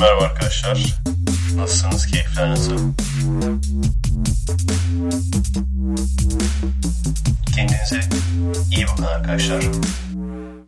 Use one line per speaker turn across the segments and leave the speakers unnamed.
Merhaba arkadaşlar. Nasılsınız? Keyifler nasıl? Kendinize iyi bakın arkadaşlar.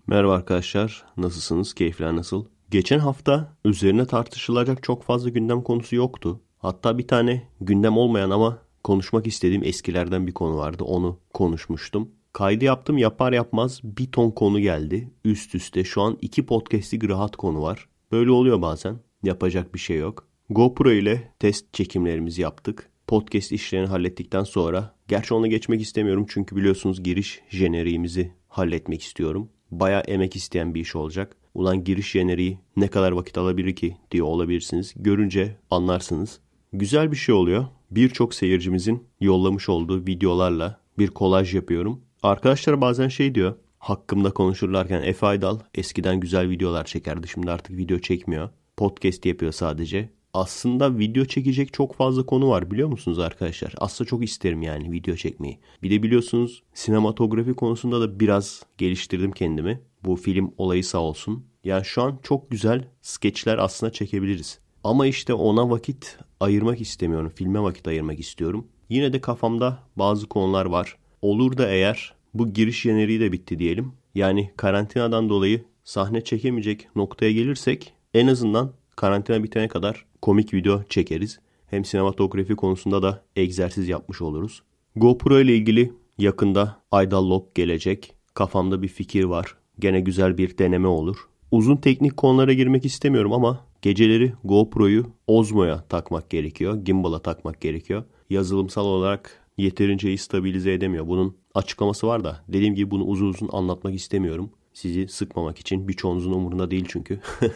Merhaba arkadaşlar. Nasılsınız? Keyifler nasıl? Geçen hafta üzerine tartışılacak çok fazla gündem konusu yoktu. Hatta bir tane gündem olmayan ama konuşmak istediğim eskilerden bir konu vardı. Onu konuşmuştum. Kaydı yaptım yapar yapmaz bir ton konu geldi. Üst üste şu an iki podcastlik rahat konu var. Böyle oluyor bazen. Yapacak bir şey yok. GoPro ile test çekimlerimizi yaptık. Podcast işlerini hallettikten sonra. Gerçi ona geçmek istemiyorum çünkü biliyorsunuz giriş jeneriğimizi halletmek istiyorum. Baya emek isteyen bir iş olacak. Ulan giriş jeneriği ne kadar vakit alabilir ki diye olabilirsiniz. Görünce anlarsınız. Güzel bir şey oluyor. Birçok seyircimizin yollamış olduğu videolarla bir kolaj yapıyorum. Arkadaşlar bazen şey diyor. Hakkımda konuşurlarken Efe Aydal eskiden güzel videolar çekerdi. Şimdi artık video çekmiyor. Podcast yapıyor sadece. Aslında video çekecek çok fazla konu var biliyor musunuz arkadaşlar? Aslında çok isterim yani video çekmeyi. Bir de biliyorsunuz sinematografi konusunda da biraz geliştirdim kendimi. Bu film olayı sağ olsun. Yani şu an çok güzel skeçler aslında çekebiliriz. Ama işte ona vakit ayırmak istemiyorum. Filme vakit ayırmak istiyorum. Yine de kafamda bazı konular var. Olur da eğer bu giriş jeneriği de bitti diyelim. Yani karantinadan dolayı sahne çekemeyecek noktaya gelirsek en azından karantina bitene kadar komik video çekeriz. Hem sinematografi konusunda da egzersiz yapmış oluruz. GoPro ile ilgili yakında Aydal Lok gelecek. Kafamda bir fikir var. Gene güzel bir deneme olur. Uzun teknik konulara girmek istemiyorum ama geceleri GoPro'yu Osmo'ya takmak gerekiyor. Gimbal'a takmak gerekiyor. Yazılımsal olarak yeterince iyi stabilize edemiyor. Bunun açıklaması var da dediğim gibi bunu uzun uzun anlatmak istemiyorum. Sizi sıkmamak için birçoğunuzun umurunda değil çünkü.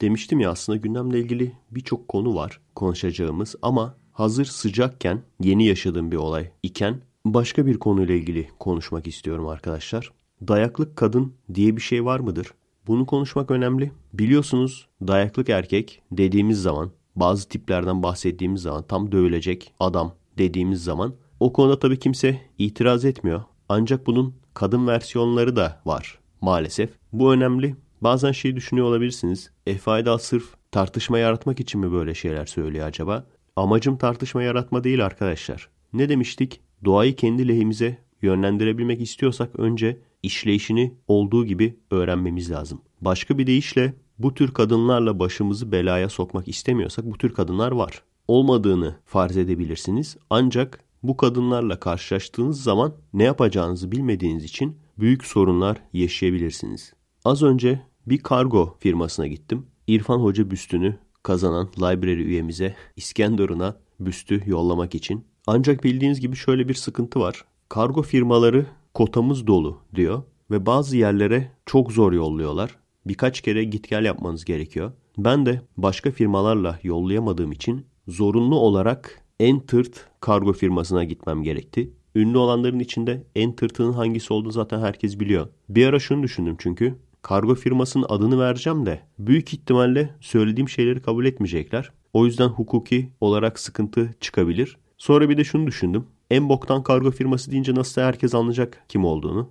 Demiştim ya aslında gündemle ilgili birçok konu var konuşacağımız ama hazır sıcakken yeni yaşadığım bir olay iken başka bir konuyla ilgili konuşmak istiyorum arkadaşlar. Dayaklık kadın diye bir şey var mıdır? Bunu konuşmak önemli. Biliyorsunuz dayaklık erkek dediğimiz zaman bazı tiplerden bahsettiğimiz zaman tam dövülecek adam dediğimiz zaman o konuda tabii kimse itiraz etmiyor. Ancak bunun kadın versiyonları da var maalesef. Bu önemli. Bazen şey düşünüyor olabilirsiniz. Efayda sırf tartışma yaratmak için mi böyle şeyler söylüyor acaba? Amacım tartışma yaratma değil arkadaşlar. Ne demiştik? Doğayı kendi lehimize yönlendirebilmek istiyorsak önce işleyişini olduğu gibi öğrenmemiz lazım. Başka bir deyişle bu tür kadınlarla başımızı belaya sokmak istemiyorsak bu tür kadınlar var olmadığını farz edebilirsiniz. Ancak bu kadınlarla karşılaştığınız zaman ne yapacağınızı bilmediğiniz için büyük sorunlar yaşayabilirsiniz. Az önce bir kargo firmasına gittim. İrfan Hoca büstünü kazanan library üyemize İskenderun'a büstü yollamak için. Ancak bildiğiniz gibi şöyle bir sıkıntı var. Kargo firmaları kotamız dolu diyor ve bazı yerlere çok zor yolluyorlar. Birkaç kere git gel yapmanız gerekiyor. Ben de başka firmalarla yollayamadığım için zorunlu olarak Entırt kargo firmasına gitmem gerekti. Ünlü olanların içinde Entert'ın hangisi olduğunu zaten herkes biliyor. Bir ara şunu düşündüm çünkü. Kargo firmasının adını vereceğim de büyük ihtimalle söylediğim şeyleri kabul etmeyecekler. O yüzden hukuki olarak sıkıntı çıkabilir. Sonra bir de şunu düşündüm. En boktan kargo firması deyince nasıl herkes anlayacak kim olduğunu.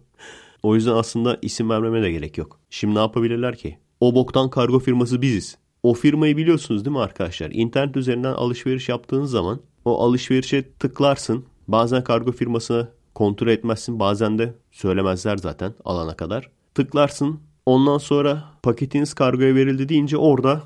O yüzden aslında isim vermeme de gerek yok. Şimdi ne yapabilirler ki? O boktan kargo firması biziz o firmayı biliyorsunuz değil mi arkadaşlar? İnternet üzerinden alışveriş yaptığınız zaman o alışverişe tıklarsın. Bazen kargo firmasına kontrol etmezsin. Bazen de söylemezler zaten alana kadar. Tıklarsın. Ondan sonra paketiniz kargoya verildi deyince orada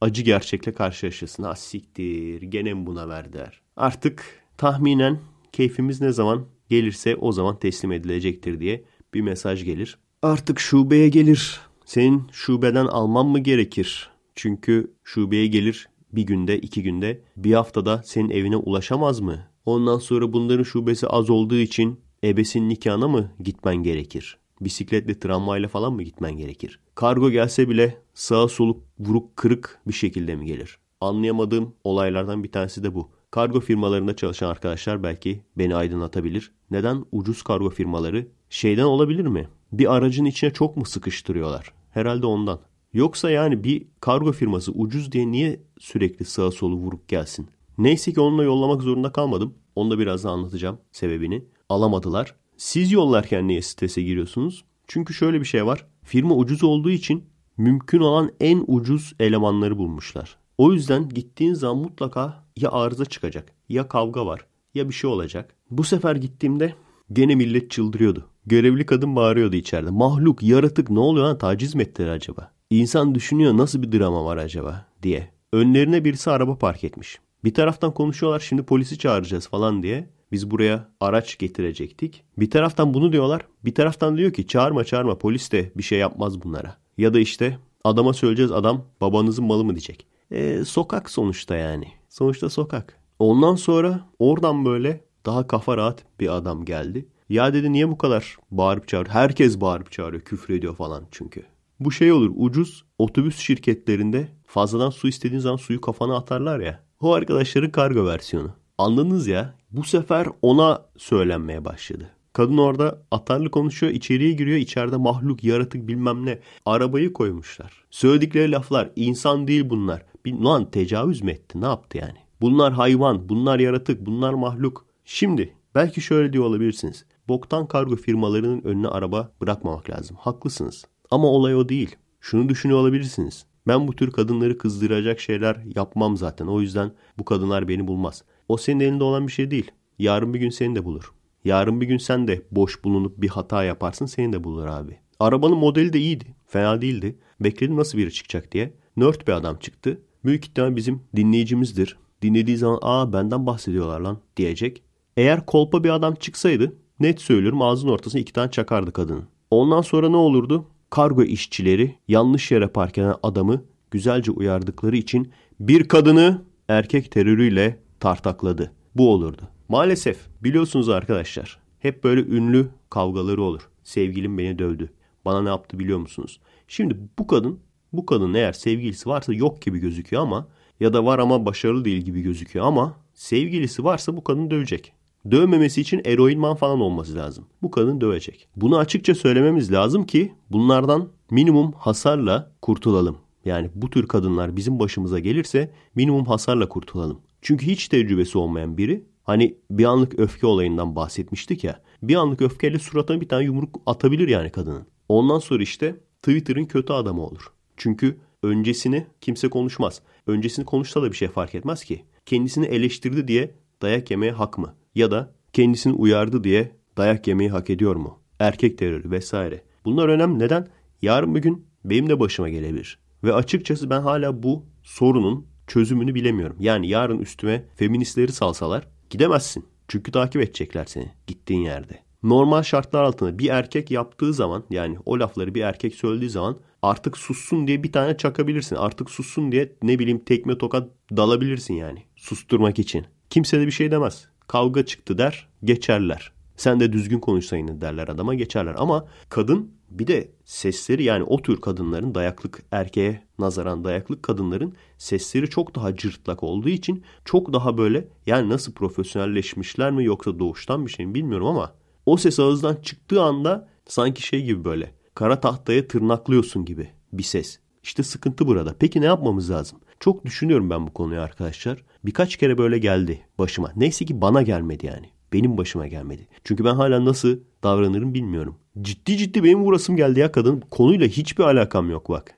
acı gerçekle karşılaşırsın. Ha siktir gene mi buna verdiler? Artık tahminen keyfimiz ne zaman gelirse o zaman teslim edilecektir diye bir mesaj gelir. Artık şubeye gelir. Senin şubeden alman mı gerekir? Çünkü şubeye gelir bir günde, iki günde, bir haftada senin evine ulaşamaz mı? Ondan sonra bunların şubesi az olduğu için ebesin nikahına mı gitmen gerekir? Bisikletle, tramvayla falan mı gitmen gerekir? Kargo gelse bile sağa soluk vuruk kırık bir şekilde mi gelir? Anlayamadığım olaylardan bir tanesi de bu. Kargo firmalarında çalışan arkadaşlar belki beni aydınlatabilir. Neden ucuz kargo firmaları şeyden olabilir mi? Bir aracın içine çok mu sıkıştırıyorlar? Herhalde ondan. Yoksa yani bir kargo firması ucuz diye niye sürekli sağa solu vurup gelsin? Neyse ki onunla yollamak zorunda kalmadım. Onu da birazdan anlatacağım sebebini. Alamadılar. Siz yollarken niye strese giriyorsunuz? Çünkü şöyle bir şey var. Firma ucuz olduğu için mümkün olan en ucuz elemanları bulmuşlar. O yüzden gittiğin zaman mutlaka ya arıza çıkacak, ya kavga var, ya bir şey olacak. Bu sefer gittiğimde gene millet çıldırıyordu. Görevli kadın bağırıyordu içeride. Mahluk, yaratık ne oluyor lan taciz mi ettiler acaba? İnsan düşünüyor nasıl bir drama var acaba diye. Önlerine birisi araba park etmiş. Bir taraftan konuşuyorlar şimdi polisi çağıracağız falan diye. Biz buraya araç getirecektik. Bir taraftan bunu diyorlar. Bir taraftan diyor ki çağırma çağırma polis de bir şey yapmaz bunlara. Ya da işte adama söyleyeceğiz adam babanızın malı mı diyecek. E, sokak sonuçta yani. Sonuçta sokak. Ondan sonra oradan böyle daha kafa rahat bir adam geldi. Ya dedi niye bu kadar bağırıp çağır? Herkes bağırıp çağırıyor, küfür ediyor falan çünkü. Bu şey olur ucuz otobüs şirketlerinde fazladan su istediğin zaman suyu kafana atarlar ya. O arkadaşların kargo versiyonu. Anladınız ya bu sefer ona söylenmeye başladı. Kadın orada atarlı konuşuyor içeriye giriyor içeride mahluk yaratık bilmem ne arabayı koymuşlar. Söyledikleri laflar insan değil bunlar. Bir Lan tecavüz mü etti ne yaptı yani? Bunlar hayvan bunlar yaratık bunlar mahluk. Şimdi belki şöyle diyor olabilirsiniz. Boktan kargo firmalarının önüne araba bırakmamak lazım. Haklısınız. Ama olay o değil. Şunu düşünüyor olabilirsiniz. Ben bu tür kadınları kızdıracak şeyler yapmam zaten. O yüzden bu kadınlar beni bulmaz. O senin elinde olan bir şey değil. Yarın bir gün seni de bulur. Yarın bir gün sen de boş bulunup bir hata yaparsın seni de bulur abi. Arabanın modeli de iyiydi. Fena değildi. Bekledim nasıl biri çıkacak diye. Nört bir adam çıktı. Büyük ihtimal bizim dinleyicimizdir. Dinlediği zaman aa benden bahsediyorlar lan diyecek. Eğer kolpa bir adam çıksaydı net söylüyorum ağzının ortasına iki tane çakardı kadının. Ondan sonra ne olurdu? kargo işçileri yanlış yere park eden adamı güzelce uyardıkları için bir kadını erkek terörüyle tartakladı. Bu olurdu. Maalesef biliyorsunuz arkadaşlar hep böyle ünlü kavgaları olur. Sevgilim beni dövdü. Bana ne yaptı biliyor musunuz? Şimdi bu kadın bu kadın eğer sevgilisi varsa yok gibi gözüküyor ama ya da var ama başarılı değil gibi gözüküyor ama sevgilisi varsa bu kadın dövecek. Dövmemesi için eroinman falan olması lazım. Bu kadın dövecek. Bunu açıkça söylememiz lazım ki bunlardan minimum hasarla kurtulalım. Yani bu tür kadınlar bizim başımıza gelirse minimum hasarla kurtulalım. Çünkü hiç tecrübesi olmayan biri hani bir anlık öfke olayından bahsetmiştik ya. Bir anlık öfkeyle suratına bir tane yumruk atabilir yani kadının. Ondan sonra işte Twitter'ın kötü adamı olur. Çünkü öncesini kimse konuşmaz. Öncesini konuşsa da bir şey fark etmez ki. Kendisini eleştirdi diye dayak yemeye hak mı? Ya da kendisini uyardı diye dayak yemeyi hak ediyor mu? Erkek terörü vesaire. Bunlar önemli. Neden? Yarın bir gün benim de başıma gelebilir. Ve açıkçası ben hala bu sorunun çözümünü bilemiyorum. Yani yarın üstüme feministleri salsalar gidemezsin. Çünkü takip edecekler seni gittiğin yerde. Normal şartlar altında bir erkek yaptığı zaman yani o lafları bir erkek söylediği zaman artık sussun diye bir tane çakabilirsin. Artık sussun diye ne bileyim tekme tokat dalabilirsin yani susturmak için. Kimse de bir şey demez. Kavga çıktı der, geçerler. Sen de düzgün konuşsayın derler adama geçerler. Ama kadın bir de sesleri yani o tür kadınların dayaklık erkeğe nazaran dayaklık kadınların sesleri çok daha cırtlak olduğu için çok daha böyle yani nasıl profesyonelleşmişler mi yoksa doğuştan bir şey mi bilmiyorum ama o ses ağızdan çıktığı anda sanki şey gibi böyle kara tahtaya tırnaklıyorsun gibi bir ses. İşte sıkıntı burada. Peki ne yapmamız lazım? Çok düşünüyorum ben bu konuyu arkadaşlar. Birkaç kere böyle geldi başıma. Neyse ki bana gelmedi yani. Benim başıma gelmedi. Çünkü ben hala nasıl davranırım bilmiyorum. Ciddi ciddi benim vurasım geldi ya kadın. Konuyla hiçbir alakam yok bak.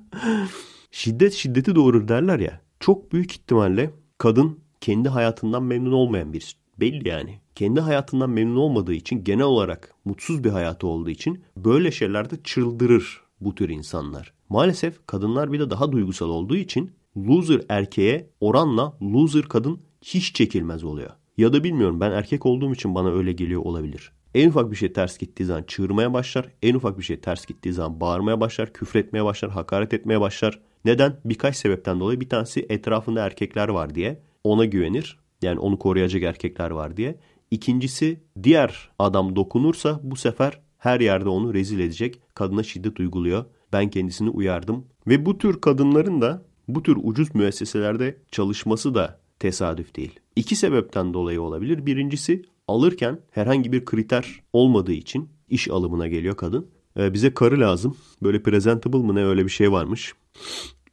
Şiddet şiddeti doğurur derler ya. Çok büyük ihtimalle kadın kendi hayatından memnun olmayan birisi. Belli yani. Kendi hayatından memnun olmadığı için genel olarak mutsuz bir hayatı olduğu için böyle şeylerde çıldırır bu tür insanlar. Maalesef kadınlar bir de daha duygusal olduğu için loser erkeğe oranla loser kadın hiç çekilmez oluyor. Ya da bilmiyorum ben erkek olduğum için bana öyle geliyor olabilir. En ufak bir şey ters gittiği zaman çığırmaya başlar. En ufak bir şey ters gittiği zaman bağırmaya başlar, küfretmeye başlar, hakaret etmeye başlar. Neden? Birkaç sebepten dolayı bir tanesi etrafında erkekler var diye ona güvenir. Yani onu koruyacak erkekler var diye. İkincisi diğer adam dokunursa bu sefer her yerde onu rezil edecek kadına şiddet uyguluyor ben kendisini uyardım. Ve bu tür kadınların da bu tür ucuz müesseselerde çalışması da tesadüf değil. İki sebepten dolayı olabilir. Birincisi alırken herhangi bir kriter olmadığı için iş alımına geliyor kadın. Ee, bize karı lazım. Böyle presentable mı ne öyle bir şey varmış.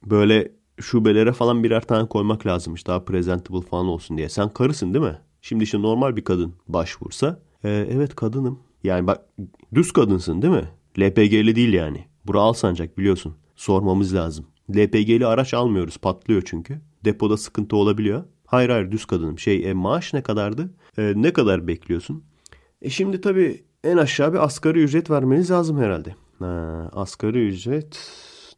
Böyle şubelere falan birer tane koymak lazımmış daha presentable falan olsun diye. Sen karısın değil mi? Şimdi işte normal bir kadın başvursa. E, evet kadınım. Yani bak düz kadınsın değil mi? LPG'li değil yani. Bura Alsancak biliyorsun. Sormamız lazım. LPG'li araç almıyoruz patlıyor çünkü. Depoda sıkıntı olabiliyor. Hayır hayır düz kadınım. Şey e, maaş ne kadardı? E, ne kadar bekliyorsun? E şimdi tabii en aşağı bir asgari ücret vermeniz lazım herhalde. Ha, asgari ücret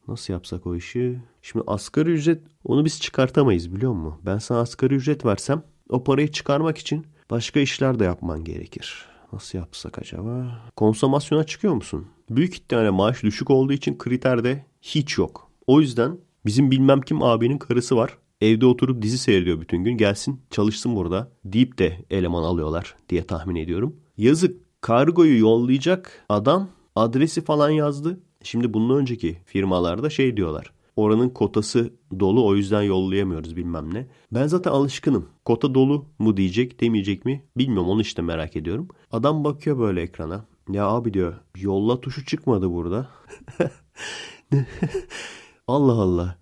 nasıl yapsak o işi? Şimdi asgari ücret onu biz çıkartamayız biliyor musun? Ben sana asgari ücret versem o parayı çıkarmak için başka işler de yapman gerekir. Nasıl yapsak acaba? Konsomasyona çıkıyor musun? Büyük ihtimalle maaş düşük olduğu için kriterde hiç yok. O yüzden bizim bilmem kim abinin karısı var. Evde oturup dizi seyrediyor bütün gün. Gelsin çalışsın burada deyip de eleman alıyorlar diye tahmin ediyorum. Yazık kargoyu yollayacak adam adresi falan yazdı. Şimdi bunun önceki firmalarda şey diyorlar. Oranın kotası dolu o yüzden yollayamıyoruz bilmem ne. Ben zaten alışkınım. Kota dolu mu diyecek demeyecek mi bilmiyorum onu işte merak ediyorum. Adam bakıyor böyle ekrana. Ya abi diyor yolla tuşu çıkmadı burada. Allah Allah.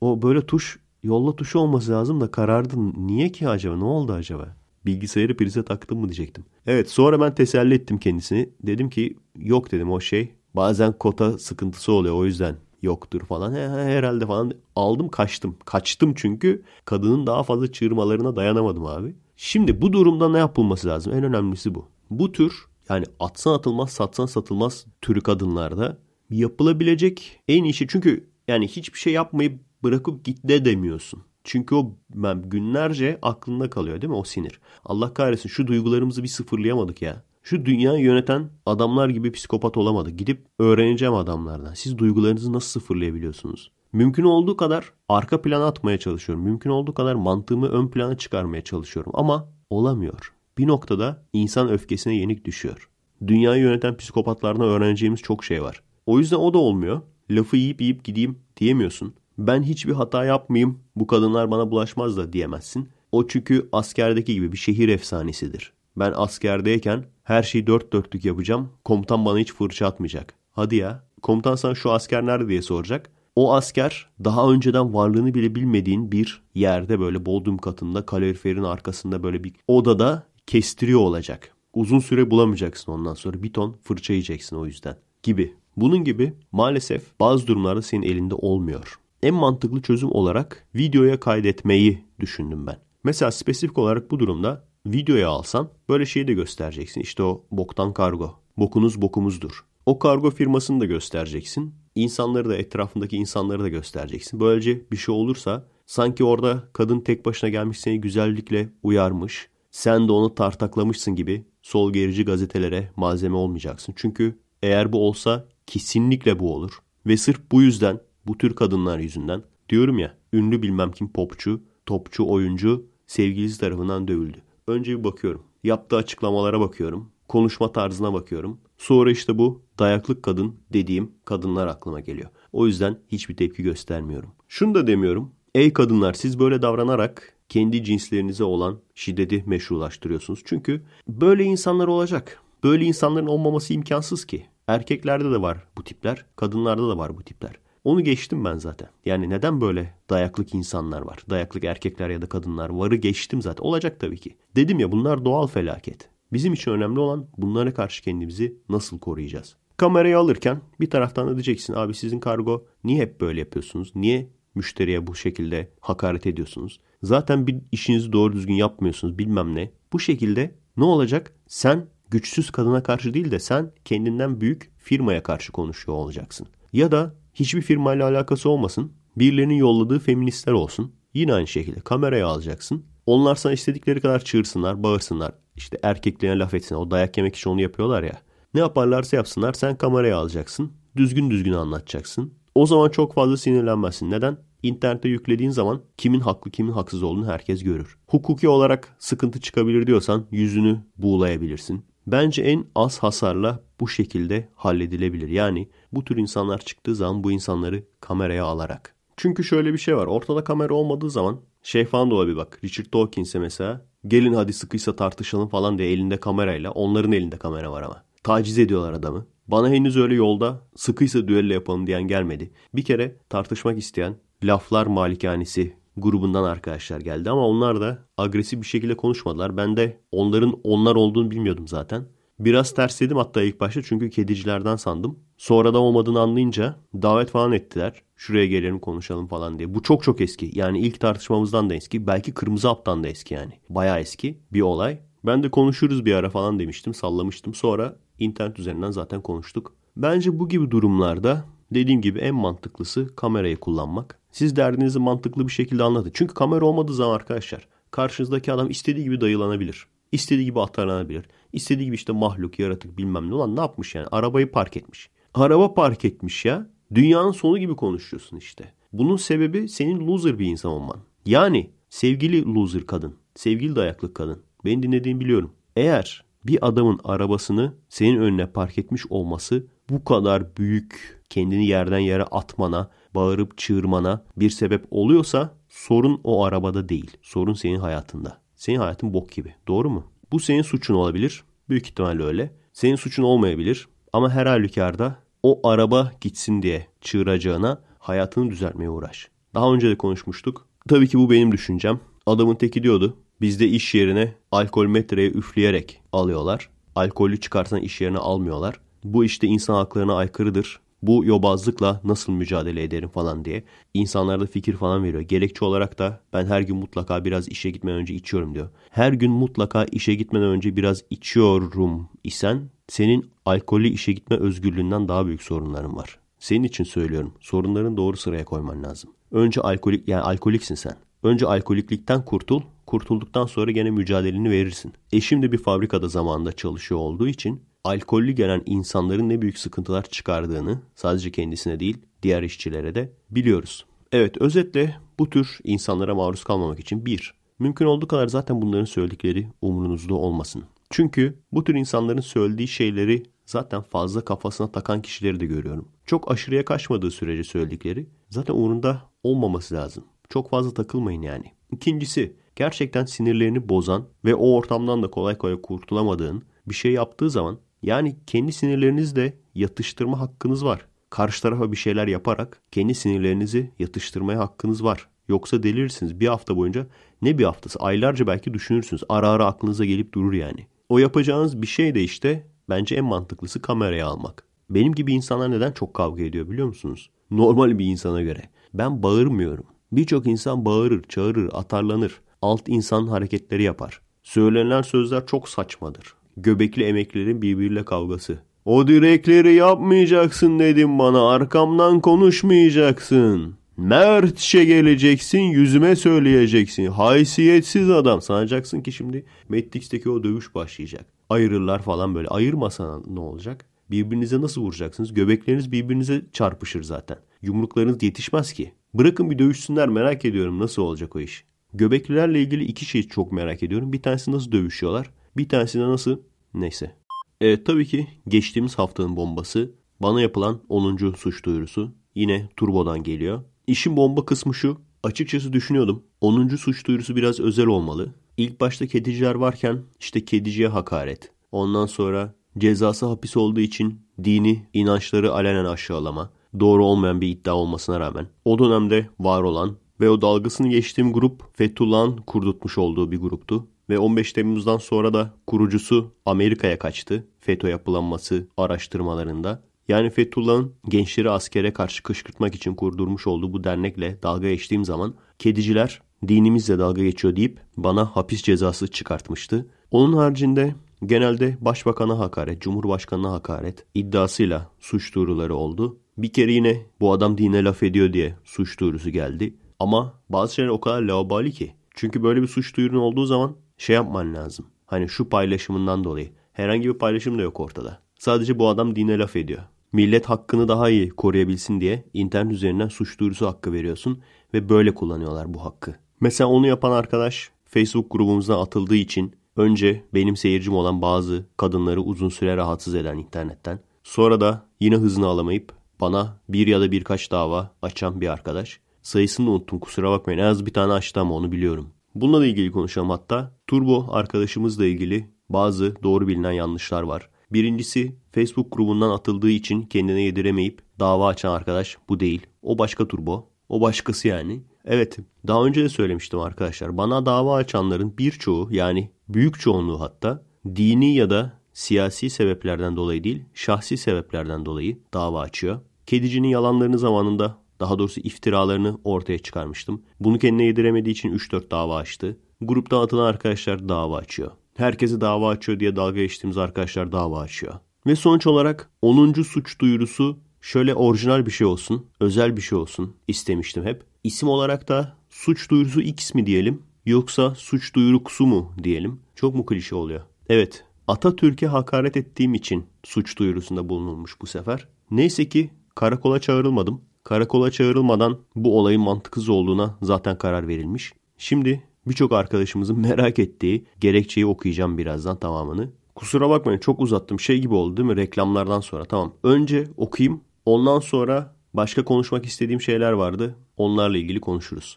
O böyle tuş yolla tuşu olması lazım da karardın. Niye ki acaba ne oldu acaba? Bilgisayarı prize taktım mı diyecektim. Evet sonra ben teselli ettim kendisini. Dedim ki yok dedim o şey. Bazen kota sıkıntısı oluyor o yüzden yoktur falan. He, he, herhalde falan. Aldım kaçtım. Kaçtım çünkü kadının daha fazla çığırmalarına dayanamadım abi. Şimdi bu durumda ne yapılması lazım? En önemlisi bu. Bu tür yani atsan atılmaz satsan satılmaz türü kadınlarda yapılabilecek en işi şey. çünkü yani hiçbir şey yapmayıp bırakıp git de demiyorsun. Çünkü o ben günlerce aklında kalıyor değil mi o sinir. Allah kahretsin şu duygularımızı bir sıfırlayamadık ya. Şu dünyayı yöneten adamlar gibi psikopat olamadı. Gidip öğreneceğim adamlardan. Siz duygularınızı nasıl sıfırlayabiliyorsunuz? Mümkün olduğu kadar arka plana atmaya çalışıyorum. Mümkün olduğu kadar mantığımı ön plana çıkarmaya çalışıyorum. Ama olamıyor. Bir noktada insan öfkesine yenik düşüyor. Dünyayı yöneten psikopatlardan öğreneceğimiz çok şey var. O yüzden o da olmuyor. Lafı yiyip yiyip gideyim diyemiyorsun. Ben hiçbir hata yapmayayım bu kadınlar bana bulaşmaz da diyemezsin. O çünkü askerdeki gibi bir şehir efsanesidir. Ben askerdeyken her şeyi dört dörtlük yapacağım. Komutan bana hiç fırça atmayacak. Hadi ya. Komutan sana şu asker nerede diye soracak. O asker daha önceden varlığını bile bilmediğin bir yerde böyle Bodrum katında kaloriferin arkasında böyle bir odada kestiriyor olacak. Uzun süre bulamayacaksın ondan sonra bir ton fırça yiyeceksin o yüzden gibi. Bunun gibi maalesef bazı durumlarda senin elinde olmuyor. En mantıklı çözüm olarak videoya kaydetmeyi düşündüm ben. Mesela spesifik olarak bu durumda Videoya alsan böyle şeyi de göstereceksin. İşte o boktan kargo. Bokunuz bokumuzdur. O kargo firmasını da göstereceksin. İnsanları da etrafındaki insanları da göstereceksin. Böylece bir şey olursa sanki orada kadın tek başına gelmiş seni güzellikle uyarmış. Sen de onu tartaklamışsın gibi sol gerici gazetelere malzeme olmayacaksın. Çünkü eğer bu olsa kesinlikle bu olur. Ve sırf bu yüzden bu tür kadınlar yüzünden diyorum ya ünlü bilmem kim popçu, topçu, oyuncu sevgilisi tarafından dövüldü. Önce bir bakıyorum. Yaptığı açıklamalara bakıyorum. Konuşma tarzına bakıyorum. Sonra işte bu dayaklık kadın dediğim kadınlar aklıma geliyor. O yüzden hiçbir tepki göstermiyorum. Şunu da demiyorum. Ey kadınlar siz böyle davranarak kendi cinslerinize olan şiddeti meşrulaştırıyorsunuz. Çünkü böyle insanlar olacak. Böyle insanların olmaması imkansız ki. Erkeklerde de var bu tipler, kadınlarda da var bu tipler. Onu geçtim ben zaten. Yani neden böyle dayaklık insanlar var? Dayaklık erkekler ya da kadınlar varı geçtim zaten. Olacak tabii ki. Dedim ya bunlar doğal felaket. Bizim için önemli olan bunlara karşı kendimizi nasıl koruyacağız? Kamerayı alırken bir taraftan da diyeceksin abi sizin kargo niye hep böyle yapıyorsunuz? Niye müşteriye bu şekilde hakaret ediyorsunuz? Zaten bir işinizi doğru düzgün yapmıyorsunuz bilmem ne. Bu şekilde ne olacak? Sen güçsüz kadına karşı değil de sen kendinden büyük firmaya karşı konuşuyor olacaksın. Ya da hiçbir firmayla alakası olmasın. Birilerinin yolladığı feministler olsun. Yine aynı şekilde kameraya alacaksın. Onlar sana istedikleri kadar çığırsınlar, bağırsınlar. İşte erkekliğine laf etsinler. O dayak yemek için onu yapıyorlar ya. Ne yaparlarsa yapsınlar sen kameraya alacaksın. Düzgün düzgün anlatacaksın. O zaman çok fazla sinirlenmezsin. Neden? İnternete yüklediğin zaman kimin haklı kimin haksız olduğunu herkes görür. Hukuki olarak sıkıntı çıkabilir diyorsan yüzünü buğulayabilirsin. Bence en az hasarla bu şekilde halledilebilir. Yani bu tür insanlar çıktığı zaman bu insanları kameraya alarak. Çünkü şöyle bir şey var. Ortada kamera olmadığı zaman şey falan da olabilir bak. Richard Dawkins'e mesela gelin hadi sıkıysa tartışalım falan diye elinde kamerayla. Onların elinde kamera var ama. Taciz ediyorlar adamı. Bana henüz öyle yolda sıkıysa düello yapalım diyen gelmedi. Bir kere tartışmak isteyen laflar malikanesi grubundan arkadaşlar geldi ama onlar da agresif bir şekilde konuşmadılar. Ben de onların onlar olduğunu bilmiyordum zaten. Biraz tersledim hatta ilk başta çünkü kedicilerden sandım. Sonradan olmadığını anlayınca davet falan ettiler. Şuraya gelelim konuşalım falan diye. Bu çok çok eski. Yani ilk tartışmamızdan da eski. Belki Kırmızı Aptan da eski yani. Baya eski bir olay. Ben de konuşuruz bir ara falan demiştim. Sallamıştım. Sonra internet üzerinden zaten konuştuk. Bence bu gibi durumlarda dediğim gibi en mantıklısı kamerayı kullanmak. Siz derdinizi mantıklı bir şekilde anlatın. Çünkü kamera olmadığı zaman arkadaşlar karşınızdaki adam istediği gibi dayılanabilir. İstediği gibi atarlanabilir. İstediği gibi işte mahluk, yaratık bilmem ne olan ne yapmış yani? Arabayı park etmiş. Araba park etmiş ya. Dünyanın sonu gibi konuşuyorsun işte. Bunun sebebi senin loser bir insan olman. Yani sevgili loser kadın, sevgili dayaklı kadın. Beni dinlediğini biliyorum. Eğer bir adamın arabasını senin önüne park etmiş olması bu kadar büyük kendini yerden yere atmana, bağırıp çığırmana bir sebep oluyorsa sorun o arabada değil. Sorun senin hayatında. Senin hayatın bok gibi. Doğru mu? Bu senin suçun olabilir. Büyük ihtimalle öyle. Senin suçun olmayabilir. Ama her halükarda o araba gitsin diye çığıracağına hayatını düzeltmeye uğraş. Daha önce de konuşmuştuk. Tabii ki bu benim düşüncem. Adamın teki diyordu. Bizde iş yerine alkol metreye üfleyerek alıyorlar. Alkolü çıkarsan iş yerine almıyorlar. Bu işte insan haklarına aykırıdır bu yobazlıkla nasıl mücadele ederim falan diye. İnsanlarda fikir falan veriyor. Gerekçe olarak da ben her gün mutlaka biraz işe gitmeden önce içiyorum diyor. Her gün mutlaka işe gitmeden önce biraz içiyorum isen senin alkolü işe gitme özgürlüğünden daha büyük sorunların var. Senin için söylüyorum. Sorunların doğru sıraya koyman lazım. Önce alkolik yani alkoliksin sen. Önce alkoliklikten kurtul. Kurtulduktan sonra gene mücadeleni verirsin. Eşim de bir fabrikada zamanında çalışıyor olduğu için alkollü gelen insanların ne büyük sıkıntılar çıkardığını sadece kendisine değil diğer işçilere de biliyoruz. Evet özetle bu tür insanlara maruz kalmamak için bir, mümkün olduğu kadar zaten bunların söyledikleri umurunuzda olmasın. Çünkü bu tür insanların söylediği şeyleri zaten fazla kafasına takan kişileri de görüyorum. Çok aşırıya kaçmadığı sürece söyledikleri zaten uğrunda olmaması lazım. Çok fazla takılmayın yani. İkincisi gerçekten sinirlerini bozan ve o ortamdan da kolay kolay kurtulamadığın bir şey yaptığı zaman yani kendi sinirlerinizle yatıştırma hakkınız var. Karşı tarafa bir şeyler yaparak kendi sinirlerinizi yatıştırmaya hakkınız var. Yoksa delirirsiniz. bir hafta boyunca ne bir haftası aylarca belki düşünürsünüz. Ara ara aklınıza gelip durur yani. O yapacağınız bir şey de işte bence en mantıklısı kameraya almak. Benim gibi insanlar neden çok kavga ediyor biliyor musunuz? Normal bir insana göre. Ben bağırmıyorum. Birçok insan bağırır, çağırır, atarlanır. Alt insan hareketleri yapar. Söylenen sözler çok saçmadır. Göbekli emeklerin birbiriyle kavgası. O direkleri yapmayacaksın dedim bana arkamdan konuşmayacaksın. Mertçe geleceksin yüzüme söyleyeceksin. Haysiyetsiz adam sanacaksın ki şimdi Matrix'teki o dövüş başlayacak. Ayırırlar falan böyle. Ayırmasa ne olacak? Birbirinize nasıl vuracaksınız? Göbekleriniz birbirinize çarpışır zaten. Yumruklarınız yetişmez ki. Bırakın bir dövüşsünler merak ediyorum nasıl olacak o iş. Göbeklilerle ilgili iki şey çok merak ediyorum. Bir tanesi nasıl dövüşüyorlar? Bir tanesi de nasıl? Neyse. Evet tabii ki geçtiğimiz haftanın bombası bana yapılan 10. suç duyurusu yine Turbo'dan geliyor. İşin bomba kısmı şu. Açıkçası düşünüyordum. 10. suç duyurusu biraz özel olmalı. İlk başta kediciler varken işte kediciye hakaret. Ondan sonra cezası hapis olduğu için dini inançları alenen aşağılama. Doğru olmayan bir iddia olmasına rağmen o dönemde var olan ve o dalgasını geçtiğim grup Fethullah'ın kurdurtmuş olduğu bir gruptu ve 15 Temmuz'dan sonra da kurucusu Amerika'ya kaçtı FETÖ yapılanması araştırmalarında. Yani Fethullah'ın gençleri askere karşı kışkırtmak için kurdurmuş olduğu bu dernekle dalga geçtiğim zaman kediciler dinimizle dalga geçiyor deyip bana hapis cezası çıkartmıştı. Onun haricinde genelde başbakana hakaret, cumhurbaşkanına hakaret iddiasıyla suç duyuruları oldu. Bir kere yine bu adam dine laf ediyor diye suç duyurusu geldi. Ama bazı şeyler o kadar laubali ki. Çünkü böyle bir suç duyurun olduğu zaman şey yapman lazım. Hani şu paylaşımından dolayı. Herhangi bir paylaşım da yok ortada. Sadece bu adam dine laf ediyor. Millet hakkını daha iyi koruyabilsin diye internet üzerinden suç duyurusu hakkı veriyorsun ve böyle kullanıyorlar bu hakkı. Mesela onu yapan arkadaş Facebook grubumuzdan atıldığı için önce benim seyircim olan bazı kadınları uzun süre rahatsız eden internetten. Sonra da yine hızını alamayıp bana bir ya da birkaç dava açan bir arkadaş. Sayısını unuttum kusura bakmayın en az bir tane açtı ama onu biliyorum. Bununla da ilgili konuşalım hatta. Turbo arkadaşımızla ilgili bazı doğru bilinen yanlışlar var. Birincisi Facebook grubundan atıldığı için kendine yediremeyip dava açan arkadaş bu değil. O başka Turbo. O başkası yani. Evet daha önce de söylemiştim arkadaşlar. Bana dava açanların birçoğu yani büyük çoğunluğu hatta dini ya da siyasi sebeplerden dolayı değil şahsi sebeplerden dolayı dava açıyor. Kedicinin yalanlarını zamanında daha doğrusu iftiralarını ortaya çıkarmıştım. Bunu kendine yediremediği için 3-4 dava açtı. Grup atılan arkadaşlar dava açıyor. Herkese dava açıyor diye dalga geçtiğimiz arkadaşlar dava açıyor. Ve sonuç olarak 10. suç duyurusu şöyle orijinal bir şey olsun, özel bir şey olsun istemiştim hep. İsim olarak da suç duyurusu X mi diyelim yoksa suç duyurusu mu diyelim? Çok mu klişe oluyor? Evet, Atatürk'e hakaret ettiğim için suç duyurusunda bulunulmuş bu sefer. Neyse ki karakola çağrılmadım. Karakola çağrılmadan bu olayın mantıksız olduğuna zaten karar verilmiş. Şimdi birçok arkadaşımızın merak ettiği gerekçeyi okuyacağım birazdan tamamını. Kusura bakmayın çok uzattım. Şey gibi oldu değil mi? Reklamlardan sonra tamam. Önce okuyayım. Ondan sonra başka konuşmak istediğim şeyler vardı. Onlarla ilgili konuşuruz.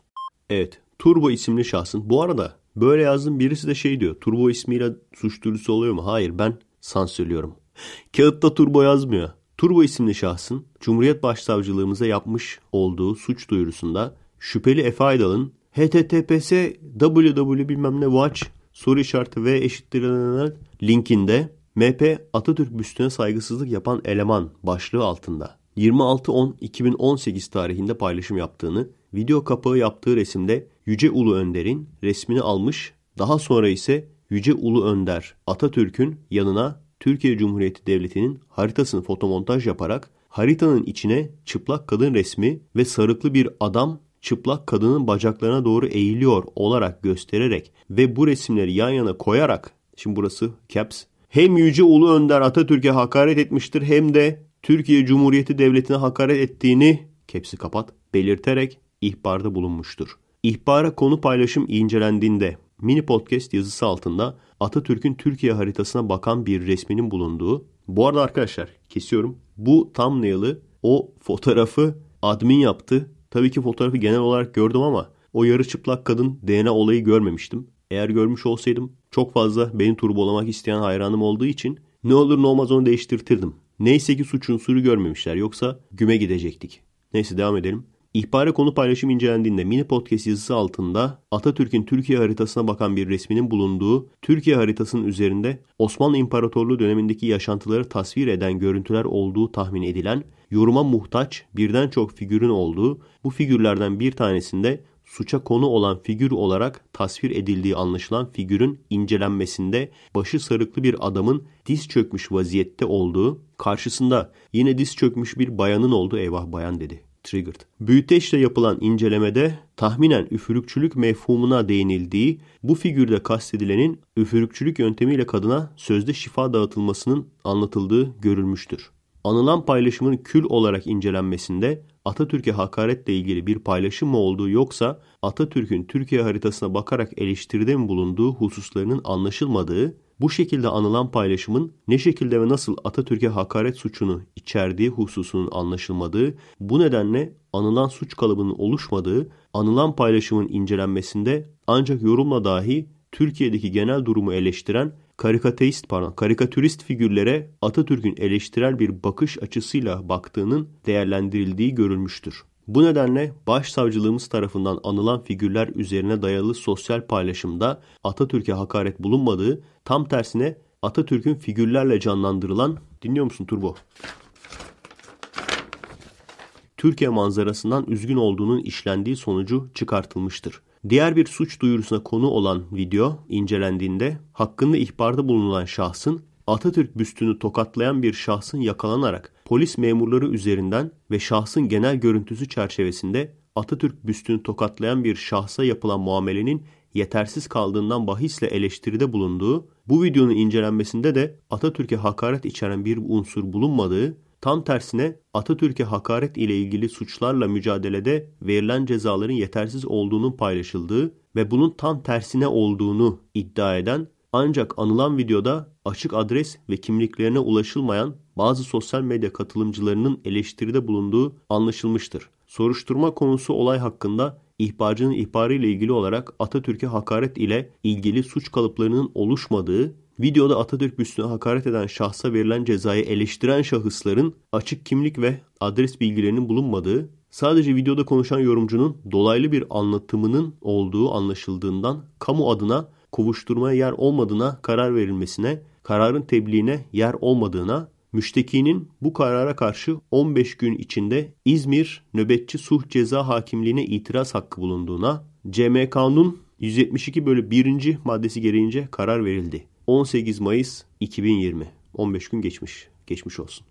Evet. Turbo isimli şahsın. Bu arada böyle yazdım birisi de şey diyor. Turbo ismiyle suç duyurusu oluyor mu? Hayır ben sansürlüyorum. Kağıtta turbo yazmıyor. Turbo isimli şahsın Cumhuriyet Başsavcılığımıza yapmış olduğu suç duyurusunda şüpheli Efe Aydal'ın https www bilmem ne watch soru işareti ve eşittir linkinde MP Atatürk büstüne saygısızlık yapan eleman başlığı altında 26 10 2018 tarihinde paylaşım yaptığını, video kapağı yaptığı resimde Yüce Ulu Önder'in resmini almış, daha sonra ise Yüce Ulu Önder Atatürk'ün yanına Türkiye Cumhuriyeti Devleti'nin haritasını fotomontaj yaparak haritanın içine çıplak kadın resmi ve sarıklı bir adam çıplak kadının bacaklarına doğru eğiliyor olarak göstererek ve bu resimleri yan yana koyarak şimdi burası caps hem Yüce Ulu Önder Atatürk'e hakaret etmiştir hem de Türkiye Cumhuriyeti Devleti'ne hakaret ettiğini kepsi kapat belirterek ihbarda bulunmuştur. İhbara konu paylaşım incelendiğinde mini podcast yazısı altında Atatürk'ün Türkiye haritasına bakan bir resminin bulunduğu. Bu arada arkadaşlar kesiyorum. Bu thumbnail'ı o fotoğrafı admin yaptı. Tabii ki fotoğrafı genel olarak gördüm ama o yarı çıplak kadın DNA olayı görmemiştim. Eğer görmüş olsaydım çok fazla beni turbolamak isteyen hayranım olduğu için ne olur ne olmaz onu değiştirtirdim. Neyse ki suç unsuru görmemişler yoksa güme gidecektik. Neyse devam edelim. İhbara konu paylaşım incelendiğinde mini podcast yazısı altında Atatürk'ün Türkiye haritasına bakan bir resminin bulunduğu Türkiye haritasının üzerinde Osmanlı İmparatorluğu dönemindeki yaşantıları tasvir eden görüntüler olduğu tahmin edilen yoruma muhtaç birden çok figürün olduğu, bu figürlerden bir tanesinde suça konu olan figür olarak tasvir edildiği anlaşılan figürün incelenmesinde başı sarıklı bir adamın diz çökmüş vaziyette olduğu, karşısında yine diz çökmüş bir bayanın olduğu eyvah bayan dedi. Triggered. Büyüteçle yapılan incelemede tahminen üfürükçülük mefhumuna değinildiği, bu figürde kastedilenin üfürükçülük yöntemiyle kadına sözde şifa dağıtılmasının anlatıldığı görülmüştür. Anılan paylaşımın kül olarak incelenmesinde Atatürk'e hakaretle ilgili bir paylaşım mı olduğu yoksa Atatürk'ün Türkiye haritasına bakarak eleştiride mi bulunduğu hususlarının anlaşılmadığı, bu şekilde anılan paylaşımın ne şekilde ve nasıl Atatürk'e hakaret suçunu içerdiği hususunun anlaşılmadığı, bu nedenle anılan suç kalıbının oluşmadığı, anılan paylaşımın incelenmesinde ancak yorumla dahi Türkiye'deki genel durumu eleştiren karikateist pardon karikatürist figürlere Atatürk'ün eleştirel bir bakış açısıyla baktığının değerlendirildiği görülmüştür. Bu nedenle başsavcılığımız tarafından anılan figürler üzerine dayalı sosyal paylaşımda Atatürk'e hakaret bulunmadığı tam tersine Atatürk'ün figürlerle canlandırılan dinliyor musun Turbo? Türkiye manzarasından üzgün olduğunun işlendiği sonucu çıkartılmıştır. Diğer bir suç duyurusuna konu olan video incelendiğinde hakkında ihbarda bulunan şahsın Atatürk büstünü tokatlayan bir şahsın yakalanarak polis memurları üzerinden ve şahsın genel görüntüsü çerçevesinde Atatürk büstünü tokatlayan bir şahsa yapılan muamelenin yetersiz kaldığından bahisle eleştiride bulunduğu, bu videonun incelenmesinde de Atatürk'e hakaret içeren bir unsur bulunmadığı Tam tersine Atatürk'e hakaret ile ilgili suçlarla mücadelede verilen cezaların yetersiz olduğunun paylaşıldığı ve bunun tam tersine olduğunu iddia eden ancak anılan videoda açık adres ve kimliklerine ulaşılmayan bazı sosyal medya katılımcılarının eleştiride bulunduğu anlaşılmıştır. Soruşturma konusu olay hakkında ihbarcının ihbarı ile ilgili olarak Atatürk'e hakaret ile ilgili suç kalıplarının oluşmadığı Videoda Atatürk büstüne hakaret eden şahsa verilen cezayı eleştiren şahısların açık kimlik ve adres bilgilerinin bulunmadığı, sadece videoda konuşan yorumcunun dolaylı bir anlatımının olduğu anlaşıldığından kamu adına kovuşturmaya yer olmadığına karar verilmesine, kararın tebliğine yer olmadığına, müştekinin bu karara karşı 15 gün içinde İzmir Nöbetçi Suh Ceza Hakimliğine itiraz hakkı bulunduğuna, CMK'nun 172 bölü 1. maddesi gereğince karar verildi. 18 Mayıs 2020. 15 gün geçmiş. Geçmiş olsun.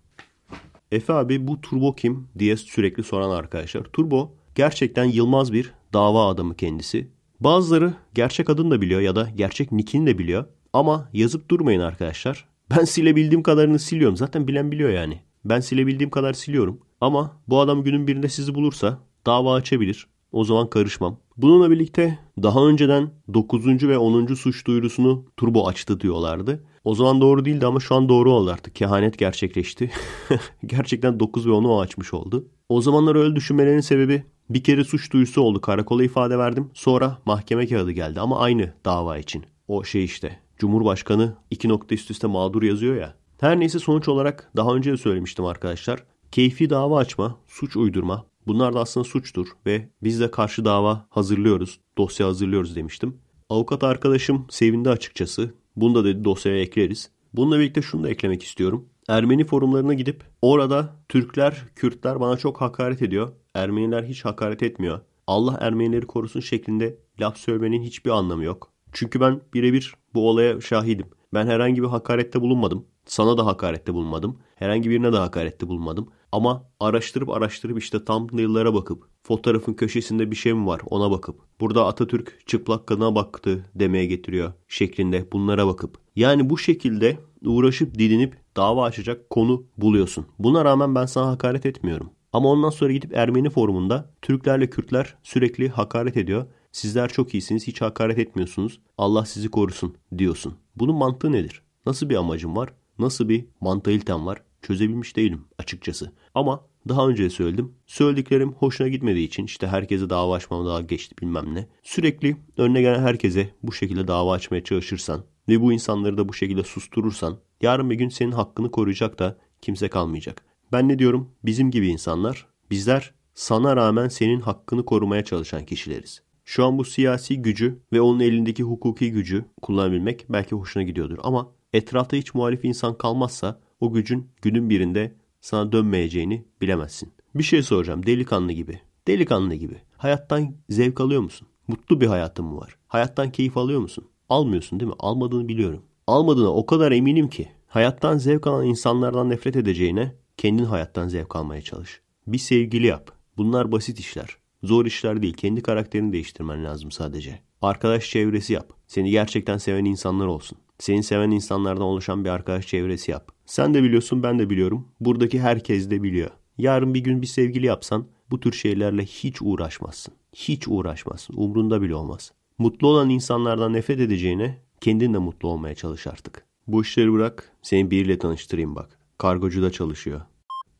Efe abi bu Turbo kim diye sürekli soran arkadaşlar. Turbo gerçekten yılmaz bir dava adamı kendisi. Bazıları gerçek adını da biliyor ya da gerçek nickini de biliyor. Ama yazıp durmayın arkadaşlar. Ben silebildiğim kadarını siliyorum. Zaten bilen biliyor yani. Ben silebildiğim kadar siliyorum. Ama bu adam günün birinde sizi bulursa dava açabilir. O zaman karışmam. Bununla birlikte daha önceden 9. ve 10. suç duyurusunu turbo açtı diyorlardı. O zaman doğru değildi ama şu an doğru oldu artık. Kehanet gerçekleşti. Gerçekten 9 ve 10'u açmış oldu. O zamanlar öyle düşünmelerinin sebebi bir kere suç duyusu oldu. Karakola ifade verdim. Sonra mahkeme kağıdı geldi ama aynı dava için. O şey işte Cumhurbaşkanı iki nokta üst üste mağdur yazıyor ya. Her neyse sonuç olarak daha önce de söylemiştim arkadaşlar. Keyfi dava açma, suç uydurma, Bunlar da aslında suçtur ve biz de karşı dava hazırlıyoruz, dosya hazırlıyoruz demiştim. Avukat arkadaşım sevindi açıkçası. Bunu da dedi dosyaya ekleriz. Bununla birlikte şunu da eklemek istiyorum. Ermeni forumlarına gidip orada Türkler, Kürtler bana çok hakaret ediyor. Ermeniler hiç hakaret etmiyor. Allah Ermenileri korusun şeklinde laf söylemenin hiçbir anlamı yok. Çünkü ben birebir bu olaya şahidim. Ben herhangi bir hakarette bulunmadım. Sana da hakarette bulunmadım. Herhangi birine de hakarette bulunmadım. Ama araştırıp araştırıp işte thumbnail'lara bakıp fotoğrafın köşesinde bir şey mi var ona bakıp burada Atatürk çıplak kana baktı demeye getiriyor şeklinde bunlara bakıp. Yani bu şekilde uğraşıp dilinip dava açacak konu buluyorsun. Buna rağmen ben sana hakaret etmiyorum. Ama ondan sonra gidip Ermeni forumunda Türklerle Kürtler sürekli hakaret ediyor. Sizler çok iyisiniz, hiç hakaret etmiyorsunuz. Allah sizi korusun diyorsun. Bunun mantığı nedir? Nasıl bir amacın var? Nasıl bir mantalitelen var? çözebilmiş değilim açıkçası. Ama daha önce söyledim. Söylediklerim hoşuna gitmediği için işte herkese dava açmam daha geçti bilmem ne. Sürekli önüne gelen herkese bu şekilde dava açmaya çalışırsan ve bu insanları da bu şekilde susturursan yarın bir gün senin hakkını koruyacak da kimse kalmayacak. Ben ne diyorum? Bizim gibi insanlar, bizler sana rağmen senin hakkını korumaya çalışan kişileriz. Şu an bu siyasi gücü ve onun elindeki hukuki gücü kullanabilmek belki hoşuna gidiyordur ama etrafta hiç muhalif insan kalmazsa o gücün günün birinde sana dönmeyeceğini bilemezsin. Bir şey soracağım delikanlı gibi. Delikanlı gibi. Hayattan zevk alıyor musun? Mutlu bir hayatın mı var? Hayattan keyif alıyor musun? Almıyorsun değil mi? Almadığını biliyorum. Almadığına o kadar eminim ki hayattan zevk alan insanlardan nefret edeceğine kendin hayattan zevk almaya çalış. Bir sevgili yap. Bunlar basit işler. Zor işler değil. Kendi karakterini değiştirmen lazım sadece. Arkadaş çevresi yap. Seni gerçekten seven insanlar olsun. Seni seven insanlardan oluşan bir arkadaş çevresi yap. Sen de biliyorsun ben de biliyorum. Buradaki herkes de biliyor. Yarın bir gün bir sevgili yapsan bu tür şeylerle hiç uğraşmazsın. Hiç uğraşmazsın. Umrunda bile olmaz. Mutlu olan insanlardan nefret edeceğine kendin de mutlu olmaya çalış artık. Bu işleri bırak. Seni biriyle tanıştırayım bak. Kargocu da çalışıyor.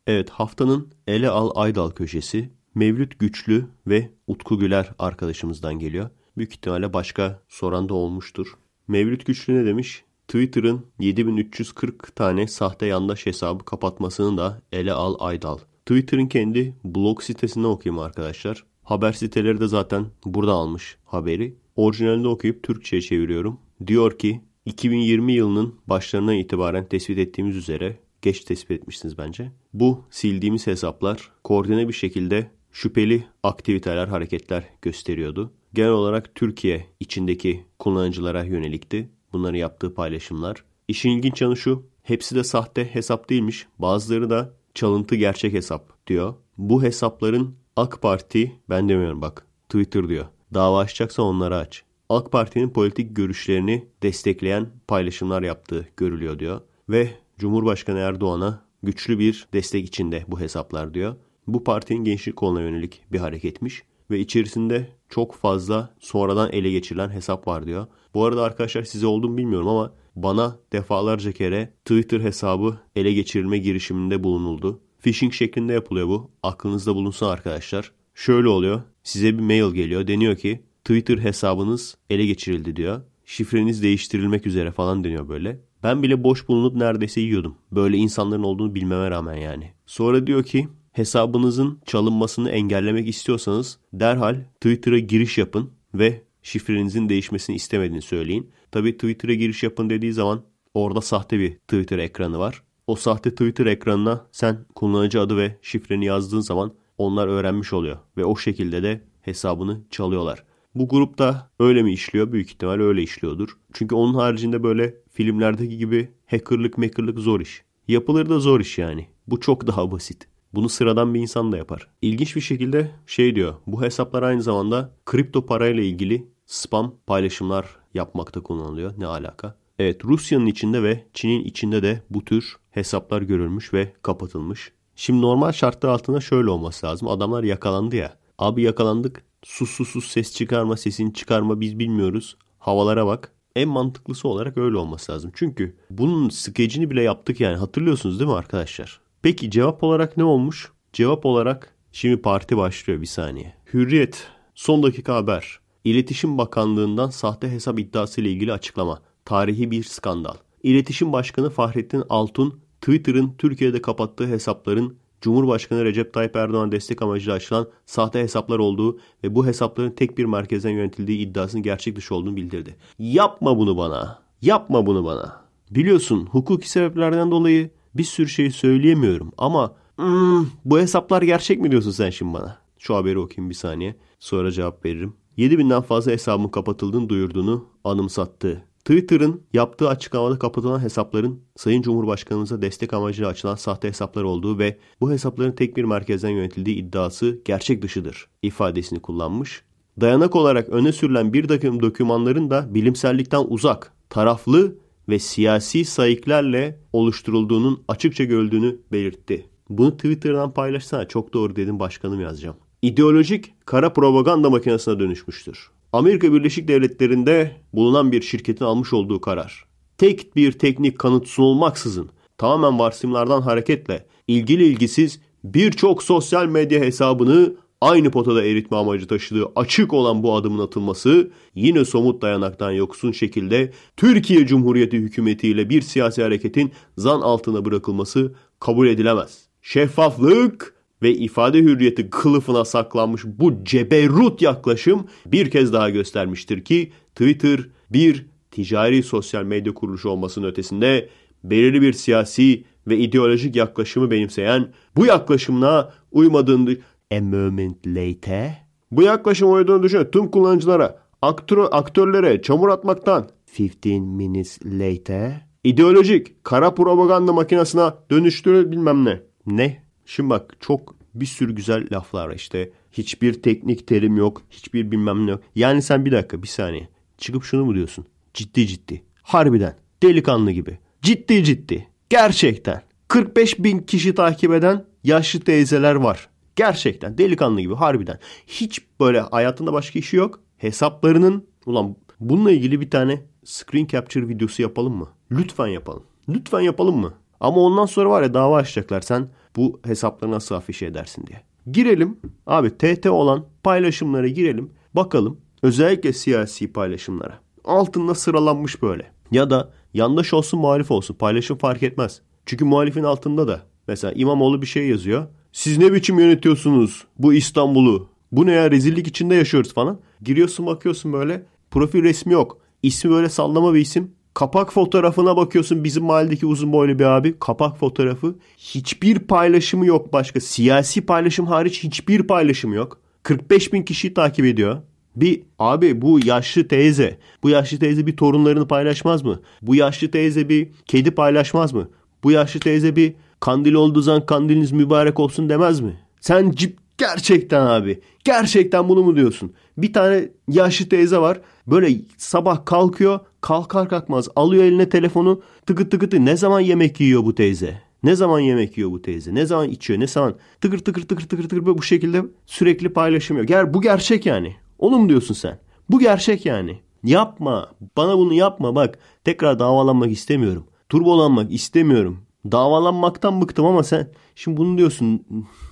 Evet haftanın ele al aydal köşesi Mevlüt Güçlü ve Utku Güler arkadaşımızdan geliyor. Büyük ihtimalle başka soran da olmuştur. Mevlüt Güçlü ne demiş? Twitter'ın 7340 tane sahte yandaş hesabı kapatmasını da ele al aydal. Twitter'ın kendi blog sitesine okuyayım arkadaşlar. Haber siteleri de zaten burada almış haberi. Orijinalini okuyup Türkçe'ye çeviriyorum. Diyor ki 2020 yılının başlarına itibaren tespit ettiğimiz üzere geç tespit etmişsiniz bence. Bu sildiğimiz hesaplar koordine bir şekilde şüpheli aktiviteler, hareketler gösteriyordu. Genel olarak Türkiye içindeki kullanıcılara yönelikti bunları yaptığı paylaşımlar. İşin ilginç yanı şu. Hepsi de sahte hesap değilmiş. Bazıları da çalıntı gerçek hesap diyor. Bu hesapların AK Parti ben demiyorum bak Twitter diyor. Dava açacaksa onları aç. AK Parti'nin politik görüşlerini destekleyen paylaşımlar yaptığı görülüyor diyor. Ve Cumhurbaşkanı Erdoğan'a güçlü bir destek içinde bu hesaplar diyor. Bu partinin gençlik koluna yönelik bir hareketmiş ve içerisinde çok fazla sonradan ele geçirilen hesap var diyor. Bu arada arkadaşlar size olduğumu bilmiyorum ama bana defalarca kere Twitter hesabı ele geçirilme girişiminde bulunuldu. Phishing şeklinde yapılıyor bu. Aklınızda bulunsun arkadaşlar. Şöyle oluyor. Size bir mail geliyor. Deniyor ki Twitter hesabınız ele geçirildi diyor. Şifreniz değiştirilmek üzere falan deniyor böyle. Ben bile boş bulunup neredeyse yiyordum. Böyle insanların olduğunu bilmeme rağmen yani. Sonra diyor ki Hesabınızın çalınmasını engellemek istiyorsanız derhal Twitter'a giriş yapın ve şifrenizin değişmesini istemediğini söyleyin. Tabii Twitter'a giriş yapın dediği zaman orada sahte bir Twitter ekranı var. O sahte Twitter ekranına sen kullanıcı adı ve şifreni yazdığın zaman onlar öğrenmiş oluyor ve o şekilde de hesabını çalıyorlar. Bu grupta öyle mi işliyor? Büyük ihtimal öyle işliyordur. Çünkü onun haricinde böyle filmlerdeki gibi hackerlık mekırlık zor iş. Yapılır da zor iş yani. Bu çok daha basit. Bunu sıradan bir insan da yapar. İlginç bir şekilde şey diyor. Bu hesaplar aynı zamanda kripto parayla ilgili spam paylaşımlar yapmakta kullanılıyor. Ne alaka? Evet Rusya'nın içinde ve Çin'in içinde de bu tür hesaplar görülmüş ve kapatılmış. Şimdi normal şartlar altında şöyle olması lazım. Adamlar yakalandı ya. Abi yakalandık. Sus sus sus ses çıkarma sesini çıkarma biz bilmiyoruz. Havalara bak. En mantıklısı olarak öyle olması lazım. Çünkü bunun skecini bile yaptık yani hatırlıyorsunuz değil mi arkadaşlar? Peki cevap olarak ne olmuş? Cevap olarak şimdi parti başlıyor bir saniye. Hürriyet son dakika haber. İletişim Bakanlığı'ndan sahte hesap iddiası ile ilgili açıklama. Tarihi bir skandal. İletişim Başkanı Fahrettin Altun Twitter'ın Türkiye'de kapattığı hesapların Cumhurbaşkanı Recep Tayyip Erdoğan destek amacıyla açılan sahte hesaplar olduğu ve bu hesapların tek bir merkezden yönetildiği iddiasının gerçek dışı olduğunu bildirdi. Yapma bunu bana. Yapma bunu bana. Biliyorsun hukuki sebeplerden dolayı bir sürü şey söyleyemiyorum ama hmm, bu hesaplar gerçek mi diyorsun sen şimdi bana? Şu haberi okuyayım bir saniye. Sonra cevap veririm. 7000'den fazla hesabın kapatıldığını duyurduğunu anımsattı. Twitter'ın yaptığı açıklamada kapatılan hesapların Sayın Cumhurbaşkanımıza destek amacıyla açılan sahte hesaplar olduğu ve bu hesapların tek bir merkezden yönetildiği iddiası gerçek dışıdır ifadesini kullanmış. Dayanak olarak öne sürülen bir takım dokümanların da bilimsellikten uzak, taraflı ve siyasi sayıklarla oluşturulduğunun açıkça görüldüğünü belirtti. Bunu Twitter'dan paylaşsana çok doğru dedim başkanım yazacağım. İdeolojik kara propaganda makinesine dönüşmüştür. Amerika Birleşik Devletleri'nde bulunan bir şirketin almış olduğu karar. Tek bir teknik kanıt sunulmaksızın tamamen varsayımlardan hareketle ilgili ilgisiz birçok sosyal medya hesabını aynı potada eritme amacı taşıdığı açık olan bu adımın atılması yine somut dayanaktan yoksun şekilde Türkiye Cumhuriyeti hükümetiyle bir siyasi hareketin zan altına bırakılması kabul edilemez. Şeffaflık ve ifade hürriyeti kılıfına saklanmış bu ceberut yaklaşım bir kez daha göstermiştir ki Twitter bir ticari sosyal medya kuruluşu olmasının ötesinde belirli bir siyasi ve ideolojik yaklaşımı benimseyen bu yaklaşımına uymadığını a moment later. Bu yaklaşım oynadığını düşün. Tüm kullanıcılara, aktör, aktörlere çamur atmaktan. 15 minutes later. İdeolojik, kara propaganda makinesine dönüştürür bilmem ne. Ne? Şimdi bak çok bir sürü güzel laflar işte. Hiçbir teknik terim yok. Hiçbir bilmem ne yok. Yani sen bir dakika bir saniye. Çıkıp şunu mu diyorsun? Ciddi ciddi. Harbiden. Delikanlı gibi. Ciddi ciddi. Gerçekten. 45 bin kişi takip eden yaşlı teyzeler var. Gerçekten delikanlı gibi harbiden. Hiç böyle hayatında başka işi yok. Hesaplarının ulan bununla ilgili bir tane screen capture videosu yapalım mı? Lütfen yapalım. Lütfen yapalım mı? Ama ondan sonra var ya dava açacaklar sen bu hesapları nasıl afişe edersin diye. Girelim abi TT olan paylaşımlara girelim. Bakalım özellikle siyasi paylaşımlara. Altında sıralanmış böyle. Ya da yandaş olsun muhalif olsun paylaşım fark etmez. Çünkü muhalifin altında da mesela İmamoğlu bir şey yazıyor. Siz ne biçim yönetiyorsunuz bu İstanbul'u? Bu ne ya rezillik içinde yaşıyoruz falan. Giriyorsun bakıyorsun böyle profil resmi yok. İsmi böyle sallama bir isim. Kapak fotoğrafına bakıyorsun bizim mahalledeki uzun boylu bir abi. Kapak fotoğrafı. Hiçbir paylaşımı yok başka. Siyasi paylaşım hariç hiçbir paylaşım yok. 45 bin kişiyi takip ediyor. Bir abi bu yaşlı teyze, bu yaşlı teyze bir torunlarını paylaşmaz mı? Bu yaşlı teyze bir kedi paylaşmaz mı? Bu yaşlı teyze bir Kandil olduğu zaman kandiliniz mübarek olsun demez mi? Sen cip gerçekten abi. Gerçekten bunu mu diyorsun? Bir tane yaşlı teyze var. Böyle sabah kalkıyor. Kalkar kalkmaz alıyor eline telefonu. Tıkı tıkı Ne zaman yemek yiyor bu teyze? Ne zaman yemek yiyor bu teyze? Ne zaman içiyor? Ne zaman tıkır tıkır tıkır tıkır tıkır bu şekilde sürekli paylaşım Ger bu gerçek yani. Onu mu diyorsun sen? Bu gerçek yani. Yapma. Bana bunu yapma bak. Tekrar davalanmak istemiyorum. Turbolanmak istemiyorum. Davalanmaktan bıktım ama sen şimdi bunu diyorsun.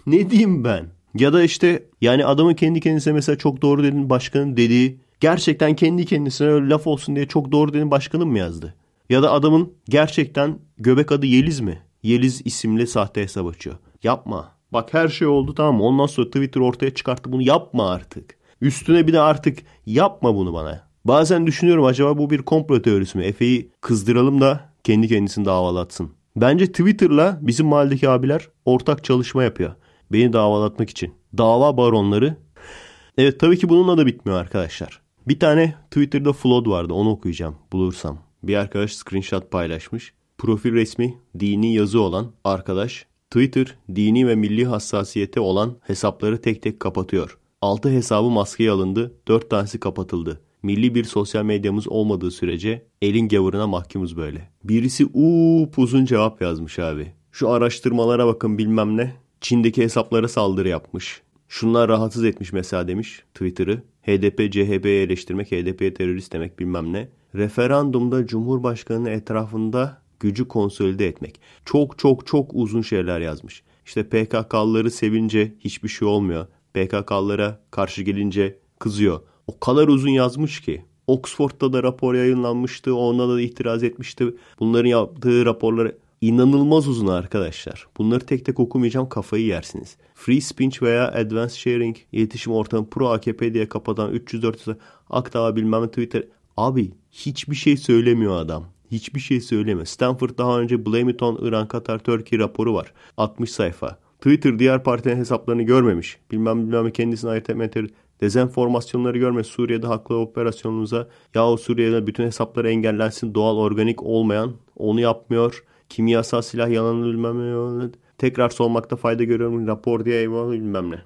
Ne diyeyim ben? Ya da işte yani adamın kendi kendisine mesela çok doğru dedin başkanın dediği gerçekten kendi kendisine öyle laf olsun diye çok doğru dedin başkanım mı yazdı? Ya da adamın gerçekten göbek adı Yeliz mi? Yeliz isimli sahte hesap açıyor. Yapma. Bak her şey oldu tamam Ondan sonra Twitter ortaya çıkarttı bunu yapma artık. Üstüne bir de artık yapma bunu bana. Bazen düşünüyorum acaba bu bir komplo teorisi mi? Efe'yi kızdıralım da kendi kendisini davalatsın. Bence Twitter'la bizim mahalledeki abiler ortak çalışma yapıyor. Beni davalatmak için. Dava baronları. Evet tabii ki bununla da bitmiyor arkadaşlar. Bir tane Twitter'da flood vardı onu okuyacağım bulursam. Bir arkadaş screenshot paylaşmış. Profil resmi dini yazı olan arkadaş Twitter dini ve milli hassasiyete olan hesapları tek tek kapatıyor. 6 hesabı maskeye alındı, 4 tanesi kapatıldı milli bir sosyal medyamız olmadığı sürece elin gavuruna mahkumuz böyle. Birisi uup uzun cevap yazmış abi. Şu araştırmalara bakın bilmem ne. Çin'deki hesaplara saldırı yapmış. Şunlar rahatsız etmiş mesela demiş Twitter'ı. HDP, CHP'yi eleştirmek, HDP'ye terörist demek bilmem ne. Referandumda Cumhurbaşkanı'nın etrafında gücü konsolide etmek. Çok çok çok uzun şeyler yazmış. İşte PKK'lıları sevince hiçbir şey olmuyor. PKK'lara karşı gelince kızıyor o kadar uzun yazmış ki. Oxford'da da rapor yayınlanmıştı. Ona da itiraz etmişti. Bunların yaptığı raporları inanılmaz uzun arkadaşlar. Bunları tek tek okumayacağım kafayı yersiniz. Free speech veya advanced sharing iletişim ortamı pro AKP diye kapatan 300-400 Akdağ bilmem Twitter. Abi hiçbir şey söylemiyor adam. Hiçbir şey söylemiyor. Stanford daha önce Blame It On İran Katar Turkey raporu var. 60 sayfa. Twitter diğer partinin hesaplarını görmemiş. Bilmem bilmem kendisini ayırt etmeleri Dezenformasyonları görme Suriye'de haklı operasyonunuza yahu Suriye'de bütün hesapları engellensin doğal organik olmayan onu yapmıyor. Kimyasal silah yalanı bilmem ne. Tekrar sormakta fayda görüyorum rapor diye eyvallah bilmem ne.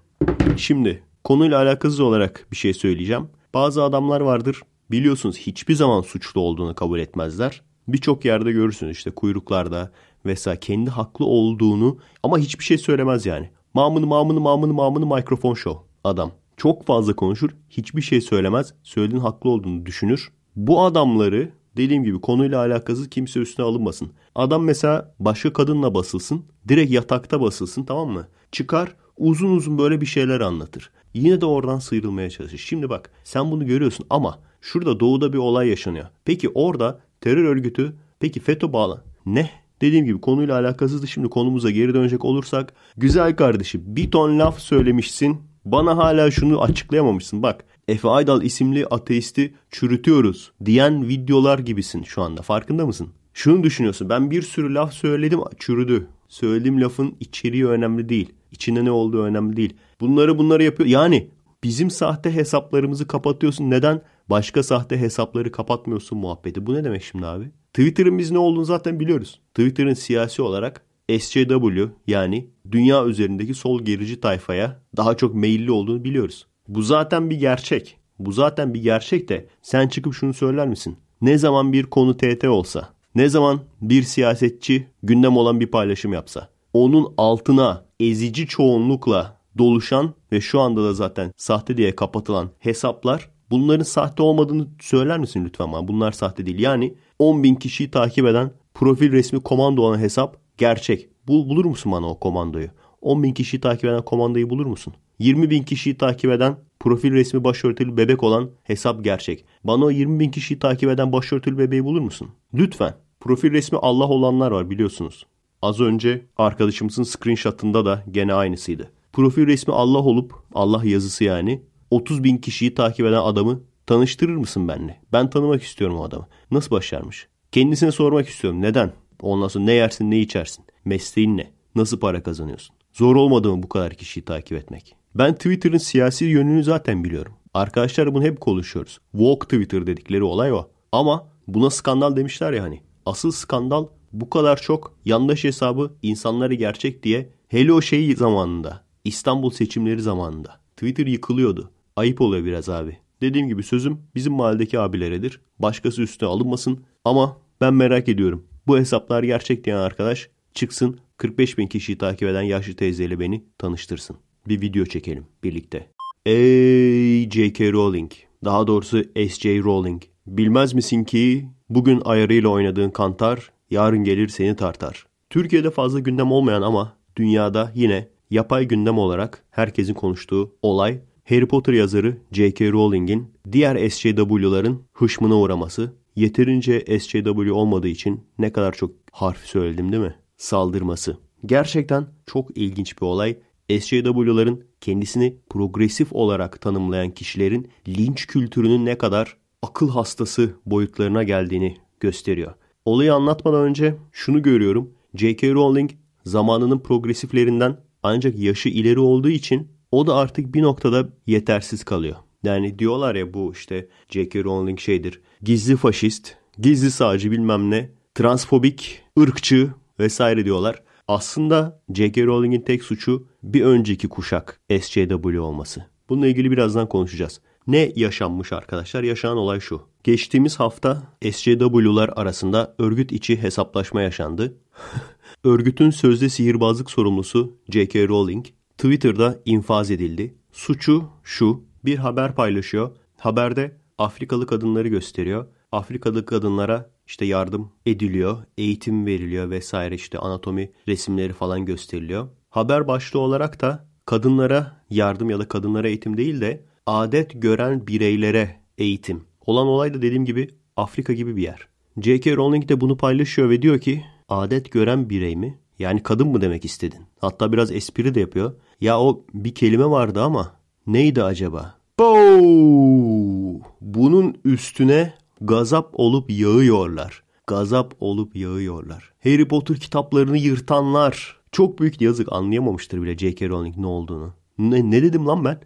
Şimdi konuyla alakasız olarak bir şey söyleyeceğim. Bazı adamlar vardır biliyorsunuz hiçbir zaman suçlu olduğunu kabul etmezler. Birçok yerde görürsünüz işte kuyruklarda vesaire kendi haklı olduğunu ama hiçbir şey söylemez yani. Mamını mamını mamını mamını mikrofon show adam. Çok fazla konuşur. Hiçbir şey söylemez. Söylediğin haklı olduğunu düşünür. Bu adamları dediğim gibi konuyla alakasız kimse üstüne alınmasın. Adam mesela başka kadınla basılsın. Direkt yatakta basılsın tamam mı? Çıkar uzun uzun böyle bir şeyler anlatır. Yine de oradan sıyrılmaya çalışır. Şimdi bak sen bunu görüyorsun ama şurada doğuda bir olay yaşanıyor. Peki orada terör örgütü peki FETÖ bağlı ne? Dediğim gibi konuyla alakasızdı. Şimdi konumuza geri dönecek olursak. Güzel kardeşim bir ton laf söylemişsin. Bana hala şunu açıklayamamışsın bak. Efe Aydal isimli ateisti çürütüyoruz diyen videolar gibisin şu anda farkında mısın? Şunu düşünüyorsun ben bir sürü laf söyledim çürüdü. Söylediğim lafın içeriği önemli değil. İçinde ne olduğu önemli değil. Bunları bunları yapıyor. Yani bizim sahte hesaplarımızı kapatıyorsun. Neden? Başka sahte hesapları kapatmıyorsun muhabbeti. Bu ne demek şimdi abi? Twitter'ın biz ne olduğunu zaten biliyoruz. Twitter'ın siyasi olarak SCW yani dünya üzerindeki sol gerici tayfaya daha çok meyilli olduğunu biliyoruz. Bu zaten bir gerçek. Bu zaten bir gerçek de sen çıkıp şunu söyler misin? Ne zaman bir konu TT olsa, ne zaman bir siyasetçi gündem olan bir paylaşım yapsa, onun altına ezici çoğunlukla doluşan ve şu anda da zaten sahte diye kapatılan hesaplar bunların sahte olmadığını söyler misin lütfen bana? Bunlar sahte değil. Yani 10 bin kişiyi takip eden profil resmi komando olan hesap Gerçek. Bul, bulur musun bana o komandoyu? 10 bin kişiyi takip eden komandayı bulur musun? 20 bin kişiyi takip eden profil resmi başörtülü bebek olan hesap gerçek. Bana o 20 bin kişiyi takip eden başörtülü bebeği bulur musun? Lütfen. Profil resmi Allah olanlar var biliyorsunuz. Az önce arkadaşımızın screenshot'ında da gene aynısıydı. Profil resmi Allah olup Allah yazısı yani 30 bin kişiyi takip eden adamı tanıştırır mısın benimle? Ben tanımak istiyorum o adamı. Nasıl başarmış? Kendisine sormak istiyorum. Neden? Ondan sonra ne yersin ne içersin. Mesleğin ne? Nasıl para kazanıyorsun? Zor olmadı mı bu kadar kişiyi takip etmek? Ben Twitter'ın siyasi yönünü zaten biliyorum. Arkadaşlar bunu hep konuşuyoruz. walk Twitter dedikleri olay o. Ama buna skandal demişler ya hani. Asıl skandal bu kadar çok yandaş hesabı insanları gerçek diye hele o şey zamanında İstanbul seçimleri zamanında Twitter yıkılıyordu. Ayıp oluyor biraz abi. Dediğim gibi sözüm bizim mahalledeki abileredir. Başkası üstüne alınmasın ama ben merak ediyorum. Bu hesaplar gerçek diyen arkadaş çıksın 45 bin kişiyi takip eden yaşlı teyzeyle beni tanıştırsın. Bir video çekelim birlikte. Ey J.K. Rowling. Daha doğrusu S.J. Rowling. Bilmez misin ki bugün ayarıyla oynadığın kantar yarın gelir seni tartar. Türkiye'de fazla gündem olmayan ama dünyada yine yapay gündem olarak herkesin konuştuğu olay Harry Potter yazarı J.K. Rowling'in diğer SJW'ların hışmına uğraması Yeterince SJW olmadığı için ne kadar çok harf söyledim değil mi? Saldırması. Gerçekten çok ilginç bir olay. SJW'ların kendisini progresif olarak tanımlayan kişilerin linç kültürünün ne kadar akıl hastası boyutlarına geldiğini gösteriyor. Olayı anlatmadan önce şunu görüyorum. J.K. Rowling zamanının progresiflerinden ancak yaşı ileri olduğu için o da artık bir noktada yetersiz kalıyor. Yani diyorlar ya bu işte J.K. Rowling şeydir. Gizli faşist, gizli sağcı bilmem ne, transfobik, ırkçı vesaire diyorlar. Aslında J.K. Rowling'in tek suçu bir önceki kuşak SJW olması. Bununla ilgili birazdan konuşacağız. Ne yaşanmış arkadaşlar? Yaşanan olay şu. Geçtiğimiz hafta SJW'lar arasında örgüt içi hesaplaşma yaşandı. Örgütün sözde sihirbazlık sorumlusu J.K. Rowling Twitter'da infaz edildi. Suçu şu bir haber paylaşıyor. Haberde Afrikalı kadınları gösteriyor. Afrikalı kadınlara işte yardım ediliyor, eğitim veriliyor vesaire işte anatomi resimleri falan gösteriliyor. Haber başlığı olarak da kadınlara yardım ya da kadınlara eğitim değil de adet gören bireylere eğitim. Olan olay da dediğim gibi Afrika gibi bir yer. J.K. Rowling de bunu paylaşıyor ve diyor ki adet gören birey mi? Yani kadın mı demek istedin? Hatta biraz espri de yapıyor. Ya o bir kelime vardı ama neydi acaba? Bow! Bunun üstüne gazap olup yağıyorlar. Gazap olup yağıyorlar. Harry Potter kitaplarını yırtanlar. Çok büyük yazık anlayamamıştır bile J.K. Rowling ne olduğunu. Ne, ne dedim lan ben?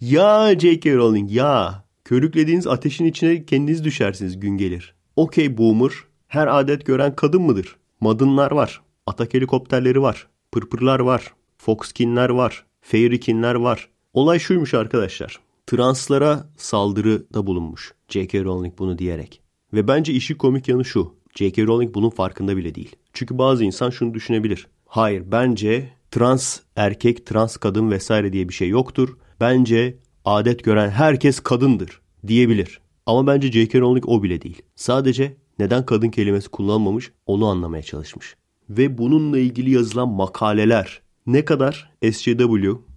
Ya J.K. Rowling ya. Körüklediğiniz ateşin içine kendiniz düşersiniz gün gelir. Okey boomer her adet gören kadın mıdır? Madınlar var. Atak helikopterleri var. Pırpırlar var. Foxkinler var. Fairykinler var. Olay şuymuş arkadaşlar. Translara saldırıda bulunmuş J.K. Rowling bunu diyerek. Ve bence işi komik yanı şu. J.K. Rowling bunun farkında bile değil. Çünkü bazı insan şunu düşünebilir. Hayır bence trans erkek, trans kadın vesaire diye bir şey yoktur. Bence adet gören herkes kadındır diyebilir. Ama bence J.K. Rowling o bile değil. Sadece neden kadın kelimesi kullanmamış onu anlamaya çalışmış. Ve bununla ilgili yazılan makaleler ne kadar SJW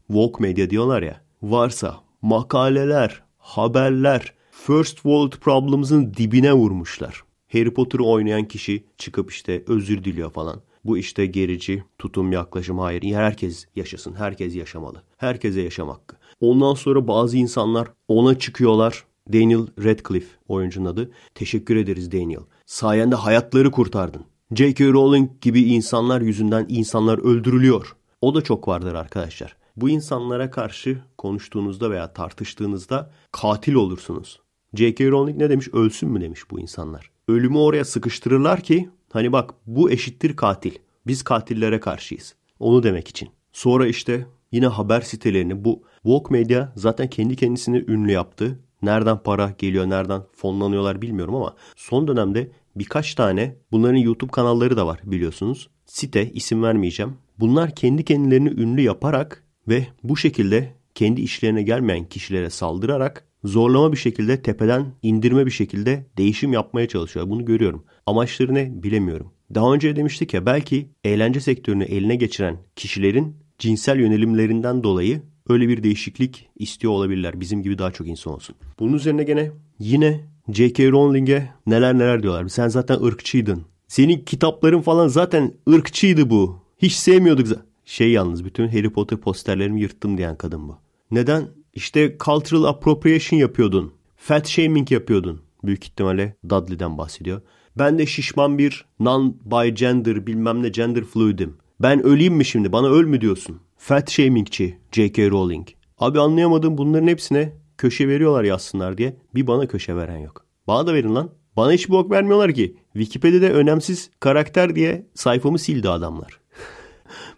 woke medya diyorlar ya. Varsa makaleler, haberler First World Problems'ın dibine vurmuşlar. Harry Potter'ı oynayan kişi çıkıp işte özür diliyor falan. Bu işte gerici tutum yaklaşım hayır. Herkes yaşasın. Herkes yaşamalı. Herkese yaşam hakkı. Ondan sonra bazı insanlar ona çıkıyorlar. Daniel Radcliffe oyuncunun adı. Teşekkür ederiz Daniel. Sayende hayatları kurtardın. J.K. Rowling gibi insanlar yüzünden insanlar öldürülüyor. O da çok vardır arkadaşlar. Bu insanlara karşı konuştuğunuzda veya tartıştığınızda katil olursunuz. J.K. Rowling ne demiş? Ölsün mü demiş bu insanlar. Ölümü oraya sıkıştırırlar ki hani bak bu eşittir katil. Biz katillere karşıyız. Onu demek için. Sonra işte yine haber sitelerini bu Vogue Media zaten kendi kendisini ünlü yaptı. Nereden para geliyor, nereden fonlanıyorlar bilmiyorum ama son dönemde birkaç tane bunların YouTube kanalları da var biliyorsunuz. Site isim vermeyeceğim. Bunlar kendi kendilerini ünlü yaparak ve bu şekilde kendi işlerine gelmeyen kişilere saldırarak zorlama bir şekilde tepeden indirme bir şekilde değişim yapmaya çalışıyor. Bunu görüyorum. Amaçları ne bilemiyorum. Daha önce demiştik ya belki eğlence sektörünü eline geçiren kişilerin cinsel yönelimlerinden dolayı öyle bir değişiklik istiyor olabilirler. Bizim gibi daha çok insan olsun. Bunun üzerine gene yine J.K. Rowling'e neler neler diyorlar. Sen zaten ırkçıydın. Senin kitapların falan zaten ırkçıydı bu. Hiç sevmiyorduk zaten. Şey yalnız bütün Harry Potter posterlerimi yırttım diyen kadın bu. Neden? İşte cultural appropriation yapıyordun. Fat shaming yapıyordun. Büyük ihtimalle Dudley'den bahsediyor. Ben de şişman bir non-by gender bilmem ne gender fluidim. Ben öleyim mi şimdi bana öl mü diyorsun? Fat shamingçi J.K. Rowling. Abi anlayamadım bunların hepsine köşe veriyorlar yazsınlar diye. Bir bana köşe veren yok. Bana da verin lan. Bana hiç bok vermiyorlar ki. Wikipedia'da önemsiz karakter diye sayfamı sildi adamlar.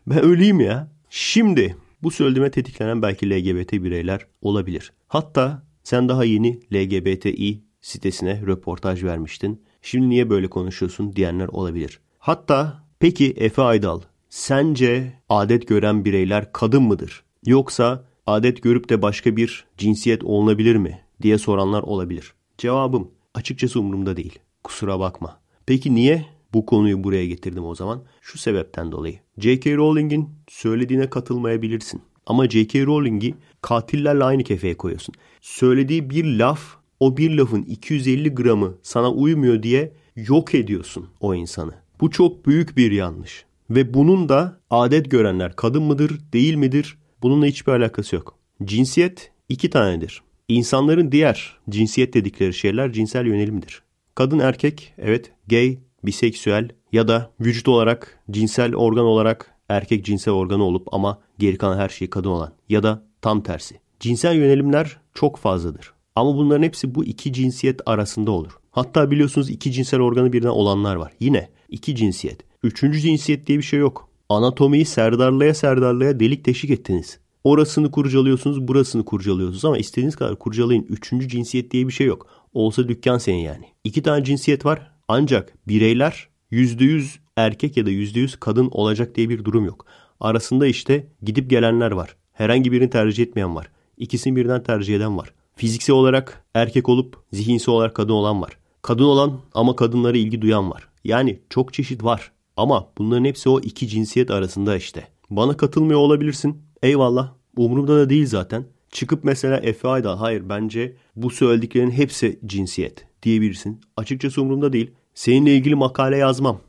Ben öleyim ya. Şimdi bu söylediğime tetiklenen belki LGBT bireyler olabilir. Hatta sen daha yeni LGBTİ sitesine röportaj vermiştin. Şimdi niye böyle konuşuyorsun diyenler olabilir. Hatta peki Efe Aydal sence adet gören bireyler kadın mıdır? Yoksa adet görüp de başka bir cinsiyet olunabilir mi diye soranlar olabilir. Cevabım açıkçası umurumda değil. Kusura bakma. Peki niye bu konuyu buraya getirdim o zaman. Şu sebepten dolayı. J.K. Rowling'in söylediğine katılmayabilirsin. Ama J.K. Rowling'i katillerle aynı kefeye koyuyorsun. Söylediği bir laf o bir lafın 250 gramı sana uymuyor diye yok ediyorsun o insanı. Bu çok büyük bir yanlış. Ve bunun da adet görenler kadın mıdır değil midir bununla hiçbir alakası yok. Cinsiyet iki tanedir. İnsanların diğer cinsiyet dedikleri şeyler cinsel yönelimdir. Kadın erkek evet gay biseksüel ya da vücut olarak, cinsel organ olarak erkek cinsel organı olup ama geri kalan her şeyi kadın olan ya da tam tersi. Cinsel yönelimler çok fazladır. Ama bunların hepsi bu iki cinsiyet arasında olur. Hatta biliyorsunuz iki cinsel organı birden olanlar var. Yine iki cinsiyet. Üçüncü cinsiyet diye bir şey yok. Anatomiyi serdarlaya serdarlaya delik deşik ettiniz. Orasını kurcalıyorsunuz, burasını kurcalıyorsunuz ama istediğiniz kadar kurcalayın. Üçüncü cinsiyet diye bir şey yok. Olsa dükkan senin yani. İki tane cinsiyet var. Ancak bireyler %100 erkek ya da %100 kadın olacak diye bir durum yok. Arasında işte gidip gelenler var. Herhangi birini tercih etmeyen var. İkisini birden tercih eden var. Fiziksel olarak erkek olup zihinsel olarak kadın olan var. Kadın olan ama kadınlara ilgi duyan var. Yani çok çeşit var. Ama bunların hepsi o iki cinsiyet arasında işte. Bana katılmıyor olabilirsin. Eyvallah. Umurumda da değil zaten. Çıkıp mesela FA'da hayır bence bu söylediklerin hepsi cinsiyet diyebilirsin. Açıkçası umurumda değil. Seninle ilgili makale yazmam.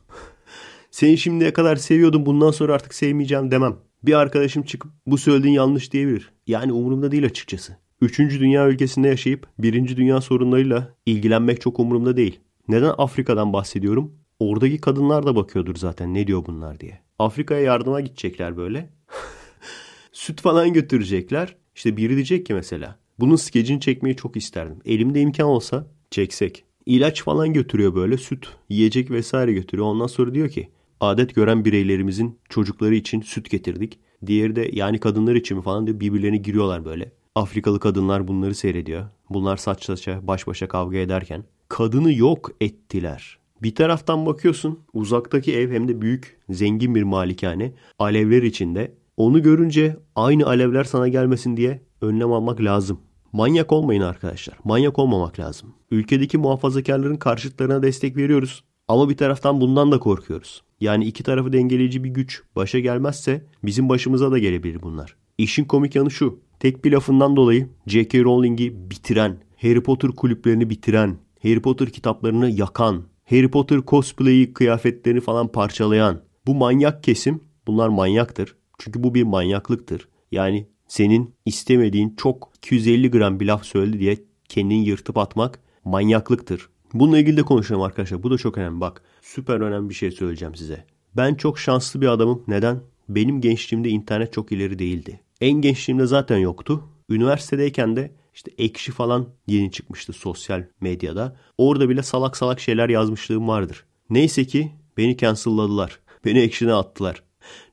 Seni şimdiye kadar seviyordum bundan sonra artık sevmeyeceğim demem. Bir arkadaşım çıkıp bu söylediğin yanlış diyebilir. Yani umurumda değil açıkçası. Üçüncü dünya ülkesinde yaşayıp birinci dünya sorunlarıyla ilgilenmek çok umurumda değil. Neden Afrika'dan bahsediyorum? Oradaki kadınlar da bakıyordur zaten ne diyor bunlar diye. Afrika'ya yardıma gidecekler böyle. Süt falan götürecekler. İşte biri diyecek ki mesela bunun skecini çekmeyi çok isterdim. Elimde imkan olsa çeksek. İlaç falan götürüyor böyle süt, yiyecek vesaire götürüyor. Ondan sonra diyor ki adet gören bireylerimizin çocukları için süt getirdik. Diğeri de yani kadınlar için mi falan diyor birbirlerine giriyorlar böyle. Afrikalı kadınlar bunları seyrediyor. Bunlar saç saça baş başa kavga ederken. Kadını yok ettiler. Bir taraftan bakıyorsun uzaktaki ev hem de büyük zengin bir malikane alevler içinde. Onu görünce aynı alevler sana gelmesin diye önlem almak lazım. Manyak olmayın arkadaşlar. Manyak olmamak lazım. Ülkedeki muhafazakarların karşıtlarına destek veriyoruz. Ama bir taraftan bundan da korkuyoruz. Yani iki tarafı dengeleyici bir güç başa gelmezse bizim başımıza da gelebilir bunlar. İşin komik yanı şu. Tek bir lafından dolayı J.K. Rowling'i bitiren, Harry Potter kulüplerini bitiren, Harry Potter kitaplarını yakan, Harry Potter cosplay'i kıyafetlerini falan parçalayan bu manyak kesim bunlar manyaktır. Çünkü bu bir manyaklıktır. Yani senin istemediğin çok 250 gram bir laf söyledi diye kendini yırtıp atmak manyaklıktır. Bununla ilgili de konuşalım arkadaşlar. Bu da çok önemli. Bak süper önemli bir şey söyleyeceğim size. Ben çok şanslı bir adamım. Neden? Benim gençliğimde internet çok ileri değildi. En gençliğimde zaten yoktu. Üniversitedeyken de işte ekşi falan yeni çıkmıştı sosyal medyada. Orada bile salak salak şeyler yazmışlığım vardır. Neyse ki beni cancelladılar. Beni ekşine attılar.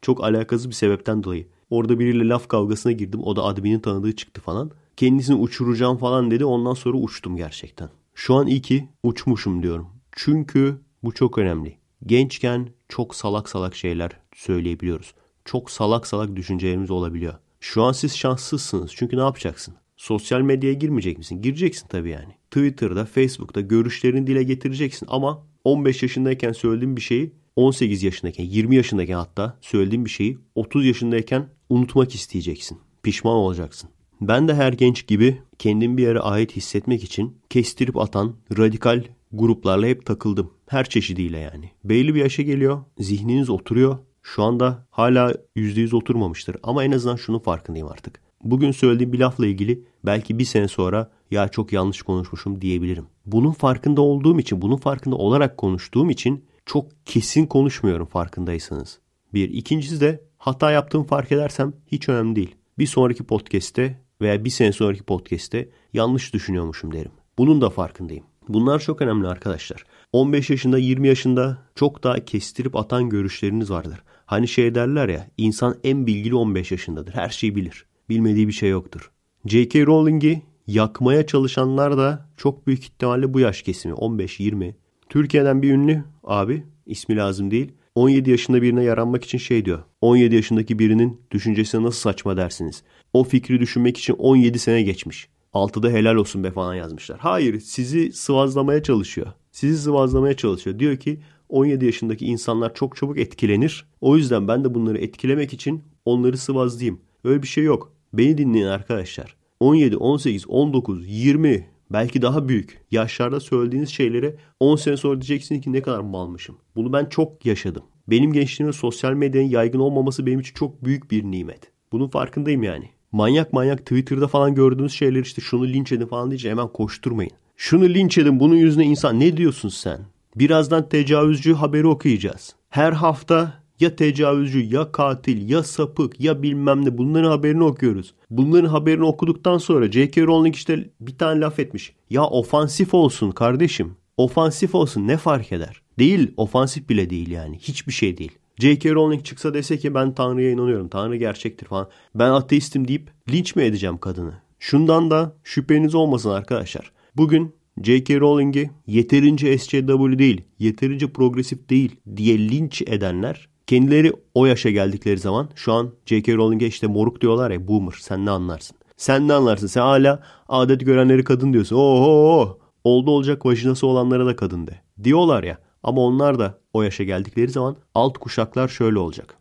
Çok alakasız bir sebepten dolayı. Orada biriyle laf kavgasına girdim. O da adminin tanıdığı çıktı falan. Kendisini uçuracağım falan dedi. Ondan sonra uçtum gerçekten. Şu an iyi ki uçmuşum diyorum. Çünkü bu çok önemli. Gençken çok salak salak şeyler söyleyebiliyoruz. Çok salak salak düşüncelerimiz olabiliyor. Şu an siz şanssızsınız. Çünkü ne yapacaksın? Sosyal medyaya girmeyecek misin? Gireceksin tabii yani. Twitter'da, Facebook'ta görüşlerini dile getireceksin ama 15 yaşındayken söylediğin bir şeyi 18 yaşındayken, 20 yaşındayken hatta söylediğin bir şeyi 30 yaşındayken unutmak isteyeceksin. Pişman olacaksın. Ben de her genç gibi kendim bir yere ait hissetmek için kestirip atan radikal gruplarla hep takıldım. Her çeşidiyle yani. Belli bir yaşa geliyor. Zihniniz oturuyor. Şu anda hala %100 oturmamıştır. Ama en azından şunun farkındayım artık. Bugün söylediğim bir lafla ilgili belki bir sene sonra ya çok yanlış konuşmuşum diyebilirim. Bunun farkında olduğum için, bunun farkında olarak konuştuğum için çok kesin konuşmuyorum farkındaysanız. Bir. ikincisi de Hata yaptığımı fark edersem hiç önemli değil. Bir sonraki podcast'te veya bir sene sonraki podcast'te yanlış düşünüyormuşum derim. Bunun da farkındayım. Bunlar çok önemli arkadaşlar. 15 yaşında 20 yaşında çok daha kestirip atan görüşleriniz vardır. Hani şey derler ya insan en bilgili 15 yaşındadır. Her şeyi bilir. Bilmediği bir şey yoktur. J.K. Rowling'i yakmaya çalışanlar da çok büyük ihtimalle bu yaş kesimi 15-20. Türkiye'den bir ünlü abi ismi lazım değil. 17 yaşında birine yaranmak için şey diyor. 17 yaşındaki birinin düşüncesine nasıl saçma dersiniz? O fikri düşünmek için 17 sene geçmiş. Altıda helal olsun be falan yazmışlar. Hayır sizi sıvazlamaya çalışıyor. Sizi sıvazlamaya çalışıyor. Diyor ki 17 yaşındaki insanlar çok çabuk etkilenir. O yüzden ben de bunları etkilemek için onları sıvazlayayım. Öyle bir şey yok. Beni dinleyin arkadaşlar. 17, 18, 19, 20 Belki daha büyük yaşlarda söylediğiniz şeylere 10 sene sonra diyeceksin ki ne kadar malmışım. Bunu ben çok yaşadım. Benim gençliğimde sosyal medyanın yaygın olmaması benim için çok büyük bir nimet. Bunun farkındayım yani. Manyak manyak Twitter'da falan gördüğünüz şeyler işte şunu linç edin falan diyece hemen koşturmayın. Şunu linç edin bunun yüzüne insan ne diyorsun sen? Birazdan tecavüzcü haberi okuyacağız. Her hafta ya tecavüzcü ya katil ya sapık ya bilmem ne bunların haberini okuyoruz. Bunların haberini okuduktan sonra J.K. Rowling işte bir tane laf etmiş. Ya ofansif olsun kardeşim. Ofansif olsun ne fark eder? Değil ofansif bile değil yani hiçbir şey değil. J.K. Rowling çıksa dese ki ben Tanrı'ya inanıyorum. Tanrı gerçektir falan. Ben ateistim deyip linç mi edeceğim kadını? Şundan da şüpheniz olmasın arkadaşlar. Bugün J.K. Rowling'i yeterince SCW değil, yeterince progresif değil diye linç edenler Kendileri o yaşa geldikleri zaman şu an J.K. Rowling'e işte moruk diyorlar ya boomer sen ne anlarsın. Sen ne anlarsın sen hala adet görenleri kadın diyorsun. Oho oh, oh. oldu olacak vajinası olanlara da kadın de. Diyorlar ya ama onlar da o yaşa geldikleri zaman alt kuşaklar şöyle olacak.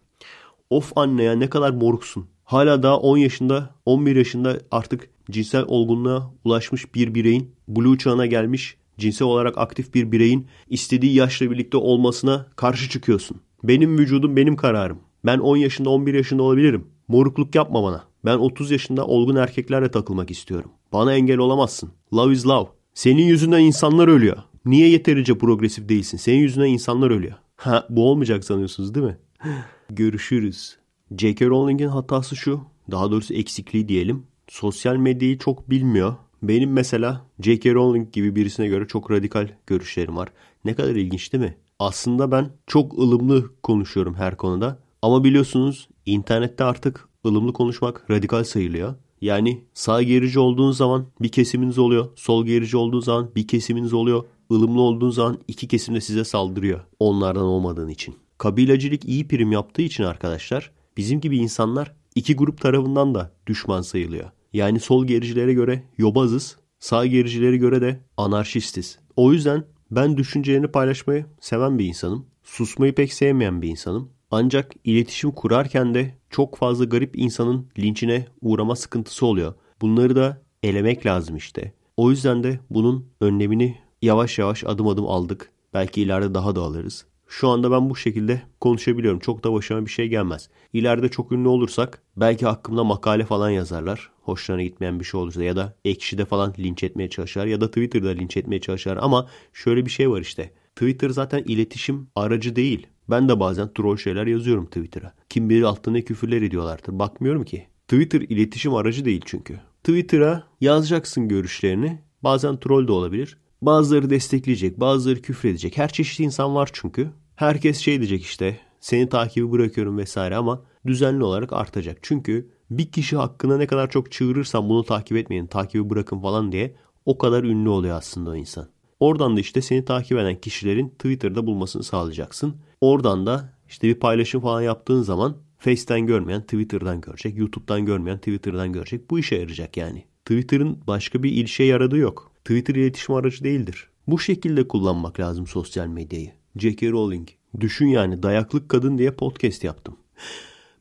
Of anne ya ne kadar moruksun. Hala daha 10 yaşında 11 yaşında artık cinsel olgunluğa ulaşmış bir bireyin blue çağına gelmiş cinsel olarak aktif bir bireyin istediği yaşla birlikte olmasına karşı çıkıyorsun. Benim vücudum benim kararım. Ben 10 yaşında 11 yaşında olabilirim. Morukluk yapma bana. Ben 30 yaşında olgun erkeklerle takılmak istiyorum. Bana engel olamazsın. Love is love. Senin yüzünden insanlar ölüyor. Niye yeterince progresif değilsin? Senin yüzünden insanlar ölüyor. Ha bu olmayacak sanıyorsunuz değil mi? Görüşürüz. J.K. Rowling'in hatası şu. Daha doğrusu eksikliği diyelim. Sosyal medyayı çok bilmiyor. Benim mesela J.K. Rowling gibi birisine göre çok radikal görüşlerim var. Ne kadar ilginç değil mi? Aslında ben çok ılımlı konuşuyorum her konuda. Ama biliyorsunuz internette artık ılımlı konuşmak radikal sayılıyor. Yani sağ gerici olduğun zaman bir kesiminiz oluyor. Sol gerici olduğun zaman bir kesiminiz oluyor. ılımlı olduğun zaman iki kesim de size saldırıyor. Onlardan olmadığın için. Kabilacilik iyi prim yaptığı için arkadaşlar bizim gibi insanlar iki grup tarafından da düşman sayılıyor. Yani sol gericilere göre yobazız, sağ gericilere göre de anarşistiz. O yüzden ben düşüncelerini paylaşmayı seven bir insanım. Susmayı pek sevmeyen bir insanım. Ancak iletişim kurarken de çok fazla garip insanın linçine uğrama sıkıntısı oluyor. Bunları da elemek lazım işte. O yüzden de bunun önlemini yavaş yavaş adım adım aldık. Belki ileride daha da alırız. Şu anda ben bu şekilde konuşabiliyorum. Çok da başıma bir şey gelmez. İleride çok ünlü olursak belki hakkımda makale falan yazarlar. Hoşlarına gitmeyen bir şey olursa ya da ekşide falan linç etmeye çalışırlar ya da Twitter'da linç etmeye çalışırlar. Ama şöyle bir şey var işte. Twitter zaten iletişim aracı değil. Ben de bazen troll şeyler yazıyorum Twitter'a. Kim bilir altına küfürler ediyorlardır. Bakmıyorum ki. Twitter iletişim aracı değil çünkü. Twitter'a yazacaksın görüşlerini. Bazen troll de olabilir. Bazıları destekleyecek, bazıları küfür edecek. Her çeşit insan var çünkü herkes şey diyecek işte seni takibi bırakıyorum vesaire ama düzenli olarak artacak. Çünkü bir kişi hakkında ne kadar çok çığırırsan bunu takip etmeyin, takibi bırakın falan diye o kadar ünlü oluyor aslında o insan. Oradan da işte seni takip eden kişilerin Twitter'da bulmasını sağlayacaksın. Oradan da işte bir paylaşım falan yaptığın zaman Face'ten görmeyen Twitter'dan görecek, YouTube'dan görmeyen Twitter'dan görecek. Bu işe yarayacak yani. Twitter'ın başka bir ilişe yaradığı yok. Twitter iletişim aracı değildir. Bu şekilde kullanmak lazım sosyal medyayı. J.K. Rowling. Düşün yani dayaklık kadın diye podcast yaptım.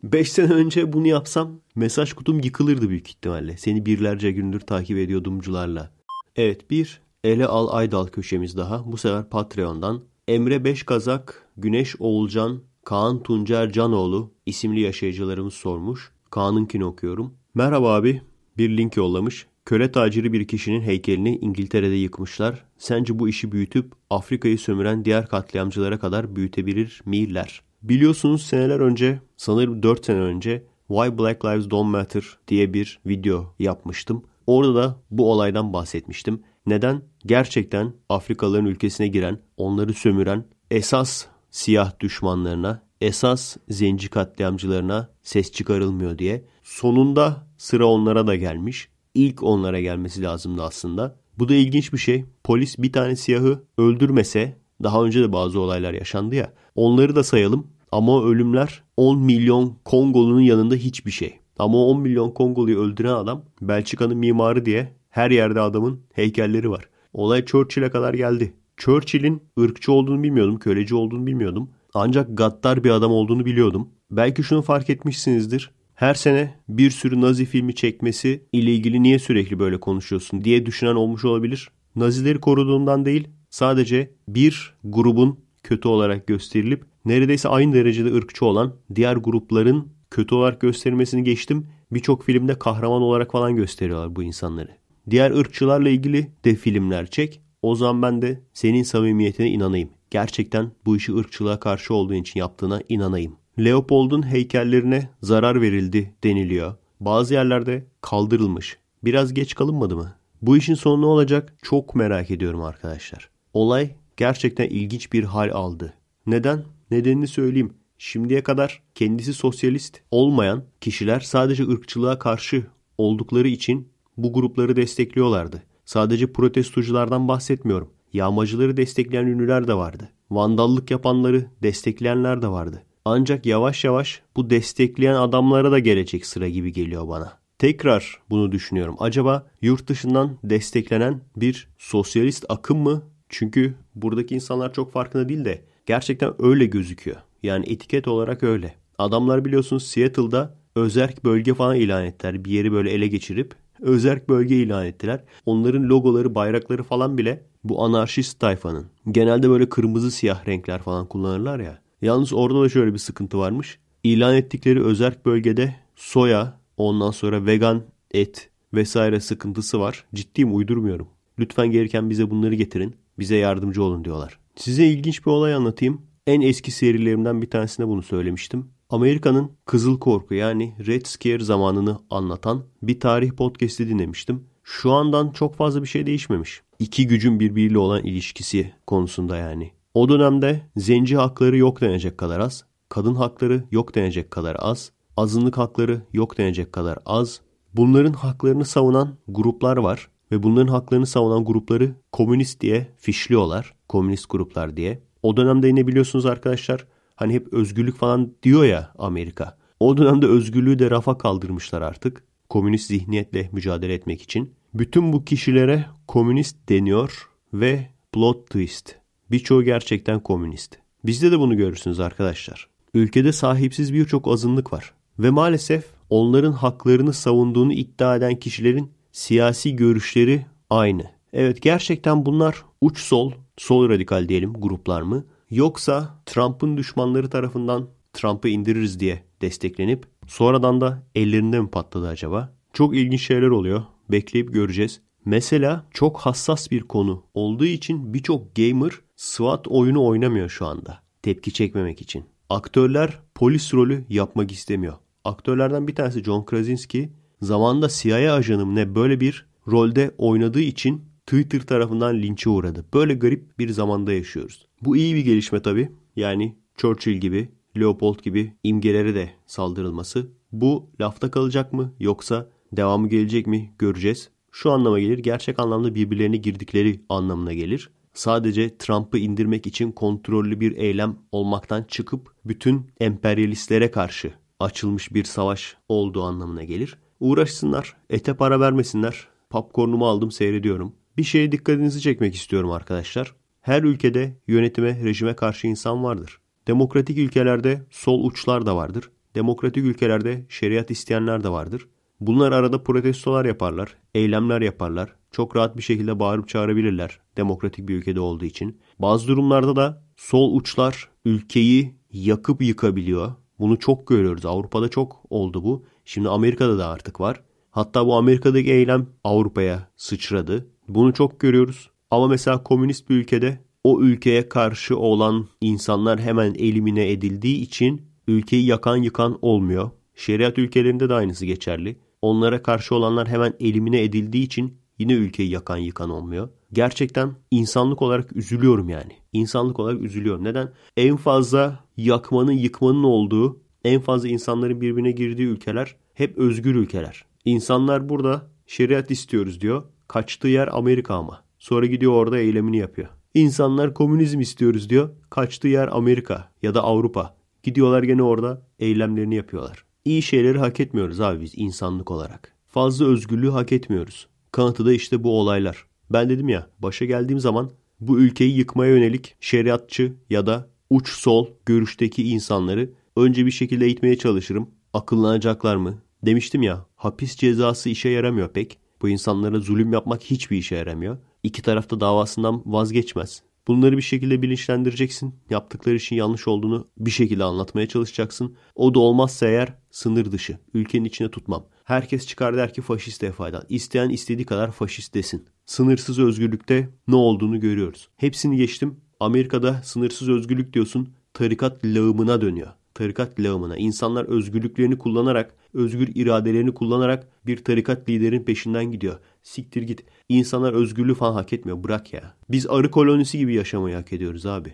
5 sene önce bunu yapsam mesaj kutum yıkılırdı büyük ihtimalle. Seni birlerce gündür takip ediyordumcularla. Evet bir ele al aydal köşemiz daha. Bu sefer Patreon'dan. Emre Beşkazak, Güneş Oğulcan, Kaan Tuncer Canoğlu isimli yaşayıcılarımız sormuş. Kaan'ınkini okuyorum. Merhaba abi. Bir link yollamış. Köle taciri bir kişinin heykelini İngiltere'de yıkmışlar. Sence bu işi büyütüp Afrika'yı sömüren diğer katliamcılara kadar büyütebilir miyler? Biliyorsunuz seneler önce, sanırım 4 sene önce Why Black Lives Don't Matter diye bir video yapmıştım. Orada da bu olaydan bahsetmiştim. Neden? Gerçekten Afrikalıların ülkesine giren, onları sömüren esas siyah düşmanlarına, esas zenci katliamcılarına ses çıkarılmıyor diye. Sonunda sıra onlara da gelmiş ilk onlara gelmesi lazımdı aslında. Bu da ilginç bir şey. Polis bir tane siyahı öldürmese daha önce de bazı olaylar yaşandı ya. Onları da sayalım ama ölümler 10 milyon Kongolunun yanında hiçbir şey. Ama 10 milyon Kongolu'yu öldüren adam Belçika'nın mimarı diye her yerde adamın heykelleri var. Olay Churchill'e kadar geldi. Churchill'in ırkçı olduğunu bilmiyordum, köleci olduğunu bilmiyordum. Ancak gaddar bir adam olduğunu biliyordum. Belki şunu fark etmişsinizdir her sene bir sürü Nazi filmi çekmesi ile ilgili niye sürekli böyle konuşuyorsun diye düşünen olmuş olabilir. Nazileri koruduğundan değil sadece bir grubun kötü olarak gösterilip neredeyse aynı derecede ırkçı olan diğer grupların kötü olarak gösterilmesini geçtim. Birçok filmde kahraman olarak falan gösteriyorlar bu insanları. Diğer ırkçılarla ilgili de filmler çek. O zaman ben de senin samimiyetine inanayım. Gerçekten bu işi ırkçılığa karşı olduğun için yaptığına inanayım Leopold'un heykellerine zarar verildi deniliyor. Bazı yerlerde kaldırılmış. Biraz geç kalınmadı mı? Bu işin sonu ne olacak? Çok merak ediyorum arkadaşlar. Olay gerçekten ilginç bir hal aldı. Neden? Nedenini söyleyeyim. Şimdiye kadar kendisi sosyalist olmayan kişiler sadece ırkçılığa karşı oldukları için bu grupları destekliyorlardı. Sadece protestoculardan bahsetmiyorum. Yağmacıları destekleyen ünlüler de vardı. Vandallık yapanları destekleyenler de vardı. Ancak yavaş yavaş bu destekleyen adamlara da gelecek sıra gibi geliyor bana. Tekrar bunu düşünüyorum. Acaba yurt dışından desteklenen bir sosyalist akım mı? Çünkü buradaki insanlar çok farkında değil de gerçekten öyle gözüküyor. Yani etiket olarak öyle. Adamlar biliyorsunuz Seattle'da özerk bölge falan ilan ettiler. Bir yeri böyle ele geçirip özerk bölge ilan ettiler. Onların logoları, bayrakları falan bile bu anarşist tayfanın. Genelde böyle kırmızı siyah renkler falan kullanırlar ya. Yalnız orada da şöyle bir sıkıntı varmış. İlan ettikleri özerk bölgede soya, ondan sonra vegan et vesaire sıkıntısı var. Ciddiyim uydurmuyorum. Lütfen gelirken bize bunları getirin. Bize yardımcı olun diyorlar. Size ilginç bir olay anlatayım. En eski serilerimden bir tanesinde bunu söylemiştim. Amerika'nın Kızıl Korku yani Red Scare zamanını anlatan bir tarih podcast'i dinlemiştim. Şu andan çok fazla bir şey değişmemiş. İki gücün birbiriyle olan ilişkisi konusunda yani. O dönemde zenci hakları yok denecek kadar az, kadın hakları yok denecek kadar az, azınlık hakları yok denecek kadar az. Bunların haklarını savunan gruplar var ve bunların haklarını savunan grupları komünist diye fişliyorlar. Komünist gruplar diye. O dönemde yine biliyorsunuz arkadaşlar hani hep özgürlük falan diyor ya Amerika. O dönemde özgürlüğü de rafa kaldırmışlar artık. Komünist zihniyetle mücadele etmek için. Bütün bu kişilere komünist deniyor ve plot twist Birçoğu gerçekten komünist. Bizde de bunu görürsünüz arkadaşlar. Ülkede sahipsiz birçok azınlık var. Ve maalesef onların haklarını savunduğunu iddia eden kişilerin siyasi görüşleri aynı. Evet gerçekten bunlar uç sol, sol radikal diyelim gruplar mı? Yoksa Trump'ın düşmanları tarafından Trump'ı indiririz diye desteklenip sonradan da ellerinde mi patladı acaba? Çok ilginç şeyler oluyor. Bekleyip göreceğiz. Mesela çok hassas bir konu olduğu için birçok gamer SWAT oyunu oynamıyor şu anda. Tepki çekmemek için. Aktörler polis rolü yapmak istemiyor. Aktörlerden bir tanesi John Krasinski zamanında CIA ajanım ne böyle bir rolde oynadığı için Twitter tarafından linçe uğradı. Böyle garip bir zamanda yaşıyoruz. Bu iyi bir gelişme tabii. Yani Churchill gibi, Leopold gibi imgelere de saldırılması. Bu lafta kalacak mı yoksa devamı gelecek mi göreceğiz. Şu anlama gelir. Gerçek anlamda birbirlerine girdikleri anlamına gelir sadece Trump'ı indirmek için kontrollü bir eylem olmaktan çıkıp bütün emperyalistlere karşı açılmış bir savaş olduğu anlamına gelir. Uğraşsınlar, ete para vermesinler. Popcornumu aldım seyrediyorum. Bir şeye dikkatinizi çekmek istiyorum arkadaşlar. Her ülkede yönetime, rejime karşı insan vardır. Demokratik ülkelerde sol uçlar da vardır. Demokratik ülkelerde şeriat isteyenler de vardır. Bunlar arada protestolar yaparlar, eylemler yaparlar, çok rahat bir şekilde bağırıp çağırabilirler demokratik bir ülkede olduğu için. Bazı durumlarda da sol uçlar ülkeyi yakıp yıkabiliyor. Bunu çok görüyoruz. Avrupa'da çok oldu bu. Şimdi Amerika'da da artık var. Hatta bu Amerika'daki eylem Avrupa'ya sıçradı. Bunu çok görüyoruz. Ama mesela komünist bir ülkede o ülkeye karşı olan insanlar hemen elimine edildiği için ülkeyi yakan yıkan olmuyor. Şeriat ülkelerinde de aynısı geçerli. Onlara karşı olanlar hemen elimine edildiği için Yine ülkeyi yakan yıkan olmuyor. Gerçekten insanlık olarak üzülüyorum yani. İnsanlık olarak üzülüyorum. Neden? En fazla yakmanın, yıkmanın olduğu, en fazla insanların birbirine girdiği ülkeler hep özgür ülkeler. İnsanlar burada şeriat istiyoruz diyor. Kaçtığı yer Amerika ama. Sonra gidiyor orada eylemini yapıyor. İnsanlar komünizm istiyoruz diyor. Kaçtığı yer Amerika ya da Avrupa. Gidiyorlar gene orada eylemlerini yapıyorlar. İyi şeyleri hak etmiyoruz abi biz insanlık olarak. Fazla özgürlüğü hak etmiyoruz. Kanıtı da işte bu olaylar. Ben dedim ya başa geldiğim zaman bu ülkeyi yıkmaya yönelik şeriatçı ya da uç sol görüşteki insanları önce bir şekilde eğitmeye çalışırım. Akıllanacaklar mı? Demiştim ya hapis cezası işe yaramıyor pek. Bu insanlara zulüm yapmak hiçbir işe yaramıyor. İki tarafta davasından vazgeçmez. Bunları bir şekilde bilinçlendireceksin. Yaptıkları işin yanlış olduğunu bir şekilde anlatmaya çalışacaksın. O da olmazsa eğer sınır dışı. Ülkenin içine tutmam. Herkes çıkar der ki faşist EFA'dan. İsteyen istediği kadar faşist desin. Sınırsız özgürlükte ne olduğunu görüyoruz. Hepsini geçtim. Amerika'da sınırsız özgürlük diyorsun. Tarikat lağımına dönüyor. Tarikat lağımına. İnsanlar özgürlüklerini kullanarak, özgür iradelerini kullanarak bir tarikat liderin peşinden gidiyor. Siktir git. İnsanlar özgürlüğü falan hak etmiyor. Bırak ya. Biz arı kolonisi gibi yaşamayı hak ediyoruz abi.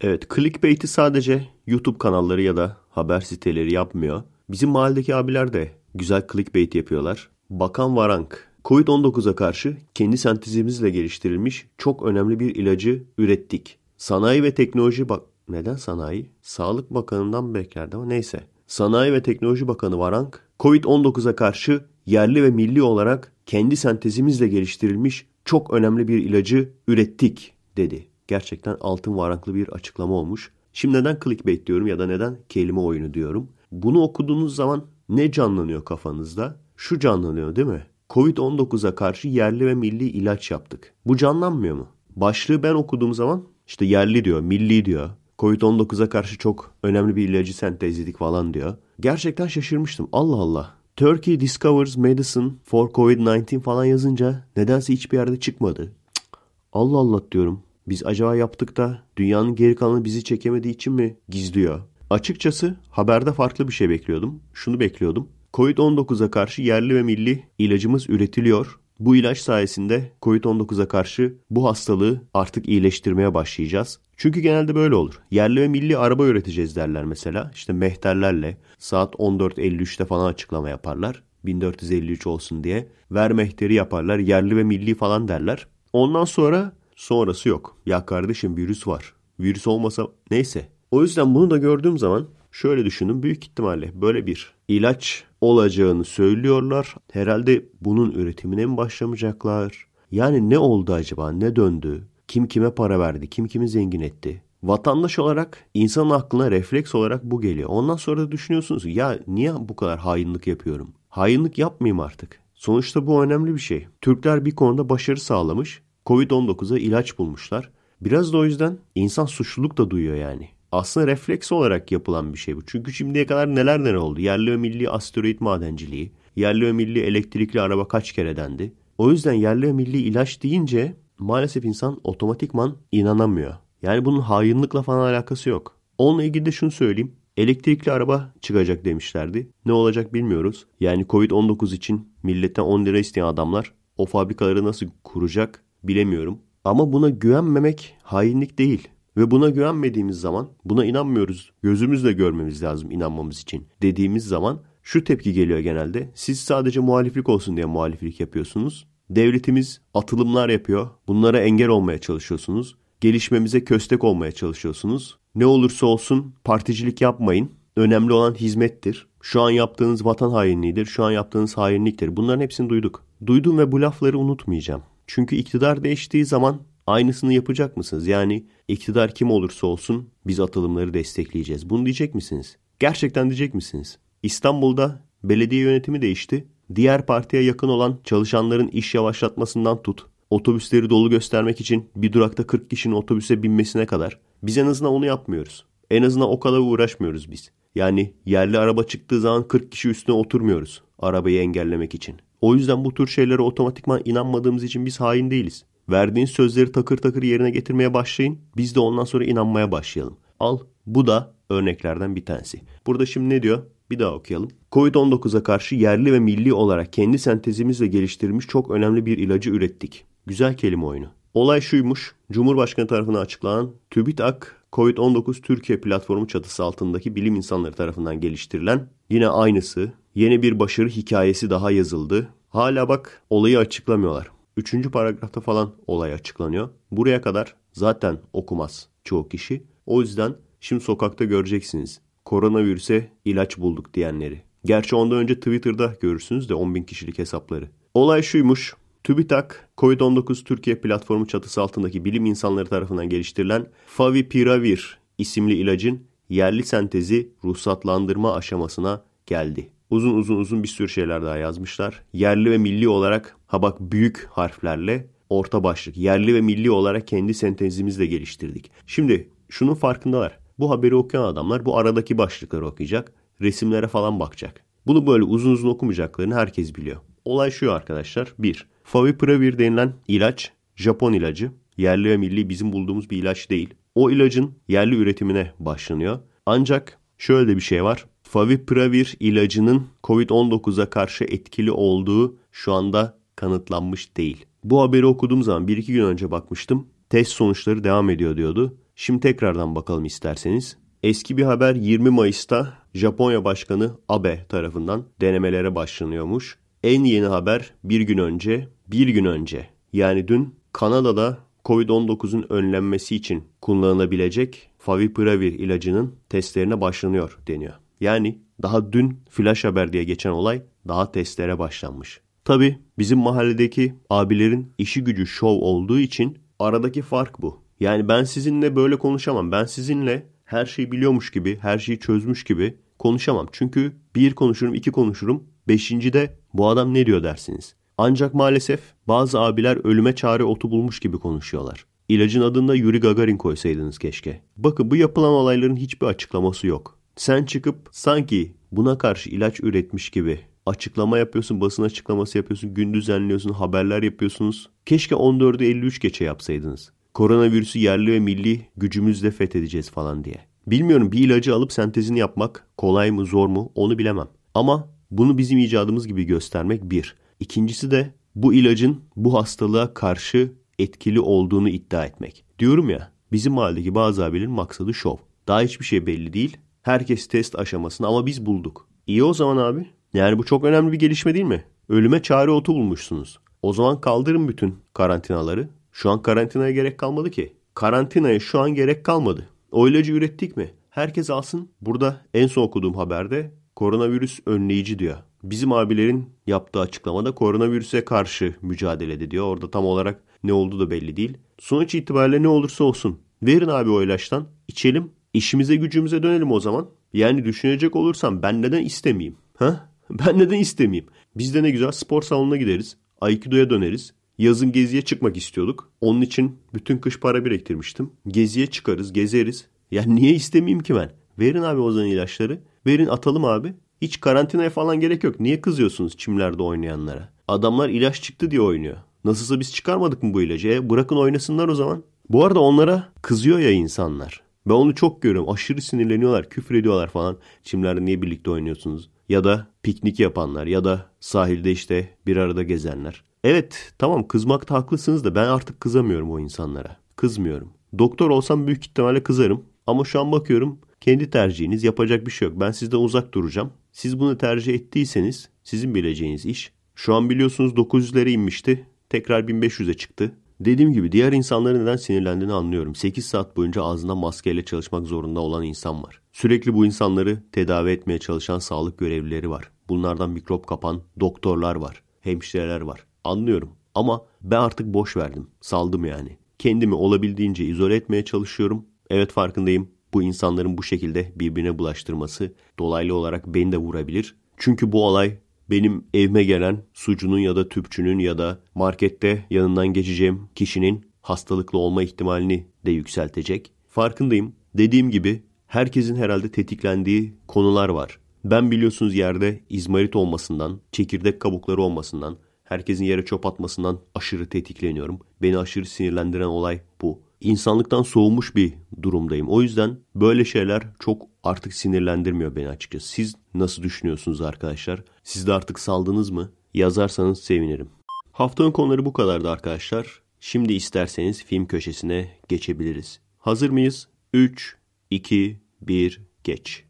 Evet clickbait'i sadece YouTube kanalları ya da haber siteleri yapmıyor. Bizim mahalledeki abiler de güzel clickbait yapıyorlar. Bakan Varank Covid-19'a karşı kendi sentezimizle geliştirilmiş çok önemli bir ilacı ürettik. Sanayi ve Teknoloji Bak neden sanayi? Sağlık Bakanı'ndan beklerdi ama neyse. Sanayi ve Teknoloji Bakanı Varank Covid-19'a karşı yerli ve milli olarak kendi sentezimizle geliştirilmiş çok önemli bir ilacı ürettik dedi. Gerçekten altın varaklı bir açıklama olmuş. Şimdi neden clickbait diyorum ya da neden kelime oyunu diyorum. Bunu okuduğunuz zaman ne canlanıyor kafanızda? Şu canlanıyor değil mi? Covid-19'a karşı yerli ve milli ilaç yaptık. Bu canlanmıyor mu? Başlığı ben okuduğum zaman işte yerli diyor, milli diyor. Covid-19'a karşı çok önemli bir ilacı sentezledik falan diyor. Gerçekten şaşırmıştım. Allah Allah. Turkey discovers medicine for COVID-19 falan yazınca nedense hiçbir yerde çıkmadı. Cık, Allah Allah diyorum. Biz acaba yaptık da dünyanın geri kalanı bizi çekemediği için mi gizliyor? Açıkçası haberde farklı bir şey bekliyordum. Şunu bekliyordum. Covid-19'a karşı yerli ve milli ilacımız üretiliyor bu ilaç sayesinde COVID-19'a karşı bu hastalığı artık iyileştirmeye başlayacağız. Çünkü genelde böyle olur. Yerli ve milli araba üreteceğiz derler mesela. İşte mehterlerle saat 14.53'te falan açıklama yaparlar. 1453 olsun diye. Ver mehteri yaparlar. Yerli ve milli falan derler. Ondan sonra sonrası yok. Ya kardeşim virüs var. Virüs olmasa neyse. O yüzden bunu da gördüğüm zaman şöyle düşünün. Büyük ihtimalle böyle bir ilaç olacağını söylüyorlar. Herhalde bunun üretimine mi başlamayacaklar? Yani ne oldu acaba? Ne döndü? Kim kime para verdi? Kim kimi zengin etti? Vatandaş olarak insanın aklına refleks olarak bu geliyor. Ondan sonra da düşünüyorsunuz ya niye bu kadar hainlik yapıyorum? Hainlik yapmayayım artık. Sonuçta bu önemli bir şey. Türkler bir konuda başarı sağlamış. Covid-19'a ilaç bulmuşlar. Biraz da o yüzden insan suçluluk da duyuyor yani aslında refleks olarak yapılan bir şey bu. Çünkü şimdiye kadar neler neler oldu. Yerli ve milli asteroid madenciliği, yerli ve milli elektrikli araba kaç kere dendi. O yüzden yerli ve milli ilaç deyince maalesef insan otomatikman inanamıyor. Yani bunun hainlikle falan alakası yok. Onunla ilgili de şunu söyleyeyim. Elektrikli araba çıkacak demişlerdi. Ne olacak bilmiyoruz. Yani Covid-19 için milletten 10 lira isteyen adamlar o fabrikaları nasıl kuracak bilemiyorum. Ama buna güvenmemek hainlik değil ve buna güvenmediğimiz zaman buna inanmıyoruz. Gözümüzle görmemiz lazım inanmamız için dediğimiz zaman şu tepki geliyor genelde. Siz sadece muhaliflik olsun diye muhaliflik yapıyorsunuz. Devletimiz atılımlar yapıyor. Bunlara engel olmaya çalışıyorsunuz. Gelişmemize köstek olmaya çalışıyorsunuz. Ne olursa olsun particilik yapmayın. Önemli olan hizmettir. Şu an yaptığınız vatan hainliğidir. Şu an yaptığınız hainliktir. Bunların hepsini duyduk. Duydum ve bu lafları unutmayacağım. Çünkü iktidar değiştiği zaman aynısını yapacak mısınız? Yani iktidar kim olursa olsun biz atılımları destekleyeceğiz. Bunu diyecek misiniz? Gerçekten diyecek misiniz? İstanbul'da belediye yönetimi değişti. Diğer partiye yakın olan çalışanların iş yavaşlatmasından tut, otobüsleri dolu göstermek için bir durakta 40 kişinin otobüse binmesine kadar. Biz en azından onu yapmıyoruz. En azından o kadar uğraşmıyoruz biz. Yani yerli araba çıktığı zaman 40 kişi üstüne oturmuyoruz arabayı engellemek için. O yüzden bu tür şeylere otomatikman inanmadığımız için biz hain değiliz. Verdiğin sözleri takır takır yerine getirmeye başlayın. Biz de ondan sonra inanmaya başlayalım. Al bu da örneklerden bir tanesi. Burada şimdi ne diyor? Bir daha okuyalım. Covid-19'a karşı yerli ve milli olarak kendi sentezimizle geliştirilmiş çok önemli bir ilacı ürettik. Güzel kelime oyunu. Olay şuymuş. Cumhurbaşkanı tarafından açıklanan TÜBİTAK COVID-19 Türkiye platformu çatısı altındaki bilim insanları tarafından geliştirilen yine aynısı. Yeni bir başarı hikayesi daha yazıldı. Hala bak olayı açıklamıyorlar. Üçüncü paragrafta falan olay açıklanıyor. Buraya kadar zaten okumaz çoğu kişi. O yüzden şimdi sokakta göreceksiniz. Koronavirüse ilaç bulduk diyenleri. Gerçi ondan önce Twitter'da görürsünüz de 10 bin kişilik hesapları. Olay şuymuş. TÜBİTAK, COVID-19 Türkiye platformu çatısı altındaki bilim insanları tarafından geliştirilen Favipiravir isimli ilacın yerli sentezi ruhsatlandırma aşamasına geldi uzun uzun uzun bir sürü şeyler daha yazmışlar. Yerli ve milli olarak ha bak büyük harflerle orta başlık. Yerli ve milli olarak kendi sentezimizi de geliştirdik. Şimdi şunun farkındalar. Bu haberi okuyan adamlar bu aradaki başlıkları okuyacak. Resimlere falan bakacak. Bunu böyle uzun uzun okumayacaklarını herkes biliyor. Olay şu arkadaşlar. 1. Favipravir denilen ilaç Japon ilacı. Yerli ve milli bizim bulduğumuz bir ilaç değil. O ilacın yerli üretimine başlanıyor. Ancak şöyle de bir şey var. Favipravir ilacının COVID-19'a karşı etkili olduğu şu anda kanıtlanmış değil. Bu haberi okuduğum zaman bir iki gün önce bakmıştım. Test sonuçları devam ediyor diyordu. Şimdi tekrardan bakalım isterseniz. Eski bir haber 20 Mayıs'ta Japonya Başkanı Abe tarafından denemelere başlanıyormuş. En yeni haber bir gün önce, bir gün önce yani dün Kanada'da COVID-19'un önlenmesi için kullanılabilecek Favipravir ilacının testlerine başlanıyor deniyor. Yani daha dün flash haber diye geçen olay daha testlere başlanmış. Tabi bizim mahalledeki abilerin işi gücü şov olduğu için aradaki fark bu. Yani ben sizinle böyle konuşamam. Ben sizinle her şeyi biliyormuş gibi, her şeyi çözmüş gibi konuşamam. Çünkü bir konuşurum, iki konuşurum. Beşinci de bu adam ne diyor dersiniz. Ancak maalesef bazı abiler ölüme çare otu bulmuş gibi konuşuyorlar. İlacın adında Yuri Gagarin koysaydınız keşke. Bakın bu yapılan olayların hiçbir açıklaması yok. Sen çıkıp sanki buna karşı ilaç üretmiş gibi açıklama yapıyorsun, basın açıklaması yapıyorsun, gün düzenliyorsun, haberler yapıyorsunuz. Keşke 14'ü 53 geçe yapsaydınız. Koronavirüsü yerli ve milli gücümüzle fethedeceğiz falan diye. Bilmiyorum bir ilacı alıp sentezini yapmak kolay mı zor mu onu bilemem. Ama bunu bizim icadımız gibi göstermek bir. İkincisi de bu ilacın bu hastalığa karşı etkili olduğunu iddia etmek. Diyorum ya bizim mahalledeki bazı abilerin maksadı şov. Daha hiçbir şey belli değil. Herkes test aşamasını ama biz bulduk. İyi o zaman abi. Yani bu çok önemli bir gelişme değil mi? Ölüme çare otu bulmuşsunuz. O zaman kaldırın bütün karantinaları. Şu an karantinaya gerek kalmadı ki. Karantinaya şu an gerek kalmadı. O ilacı ürettik mi? Herkes alsın. Burada en son okuduğum haberde koronavirüs önleyici diyor. Bizim abilerin yaptığı açıklamada koronavirüse karşı mücadelede diyor. Orada tam olarak ne olduğu da belli değil. Sonuç itibariyle ne olursa olsun. Verin abi o ilaçtan. içelim İşimize gücümüze dönelim o zaman. Yani düşünecek olursam ben neden istemeyeyim? Ha? Ben neden istemeyeyim? Biz de ne güzel spor salonuna gideriz. Aikido'ya döneriz. Yazın geziye çıkmak istiyorduk. Onun için bütün kış para biriktirmiştim. Geziye çıkarız, gezeriz. Yani niye istemeyeyim ki ben? Verin abi o zaman ilaçları. Verin atalım abi. Hiç karantinaya falan gerek yok. Niye kızıyorsunuz çimlerde oynayanlara? Adamlar ilaç çıktı diye oynuyor. Nasılsa biz çıkarmadık mı bu ilacı? E, bırakın oynasınlar o zaman. Bu arada onlara kızıyor ya insanlar. Ben onu çok görüyorum. Aşırı sinirleniyorlar, küfür ediyorlar falan. Çimlerde niye birlikte oynuyorsunuz? Ya da piknik yapanlar ya da sahilde işte bir arada gezenler. Evet tamam kızmakta haklısınız da ben artık kızamıyorum o insanlara. Kızmıyorum. Doktor olsam büyük ihtimalle kızarım. Ama şu an bakıyorum kendi tercihiniz yapacak bir şey yok. Ben sizden uzak duracağım. Siz bunu tercih ettiyseniz sizin bileceğiniz iş. Şu an biliyorsunuz 900'lere inmişti. Tekrar 1500'e çıktı. Dediğim gibi diğer insanların neden sinirlendiğini anlıyorum. 8 saat boyunca ağzında maskeyle çalışmak zorunda olan insan var. Sürekli bu insanları tedavi etmeye çalışan sağlık görevlileri var. Bunlardan mikrop kapan doktorlar var, hemşireler var. Anlıyorum ama ben artık boş verdim. Saldım yani. Kendimi olabildiğince izole etmeye çalışıyorum. Evet farkındayım. Bu insanların bu şekilde birbirine bulaştırması dolaylı olarak beni de vurabilir. Çünkü bu olay benim evime gelen sucunun ya da tüpçünün ya da markette yanından geçeceğim kişinin hastalıklı olma ihtimalini de yükseltecek. Farkındayım. Dediğim gibi herkesin herhalde tetiklendiği konular var. Ben biliyorsunuz yerde izmarit olmasından, çekirdek kabukları olmasından, herkesin yere çöp atmasından aşırı tetikleniyorum. Beni aşırı sinirlendiren olay bu insanlıktan soğumuş bir durumdayım. O yüzden böyle şeyler çok artık sinirlendirmiyor beni açıkçası. Siz nasıl düşünüyorsunuz arkadaşlar? Siz de artık saldınız mı? Yazarsanız sevinirim. Haftanın konuları bu kadardı arkadaşlar. Şimdi isterseniz film köşesine geçebiliriz. Hazır mıyız? 3, 2, 1, geç.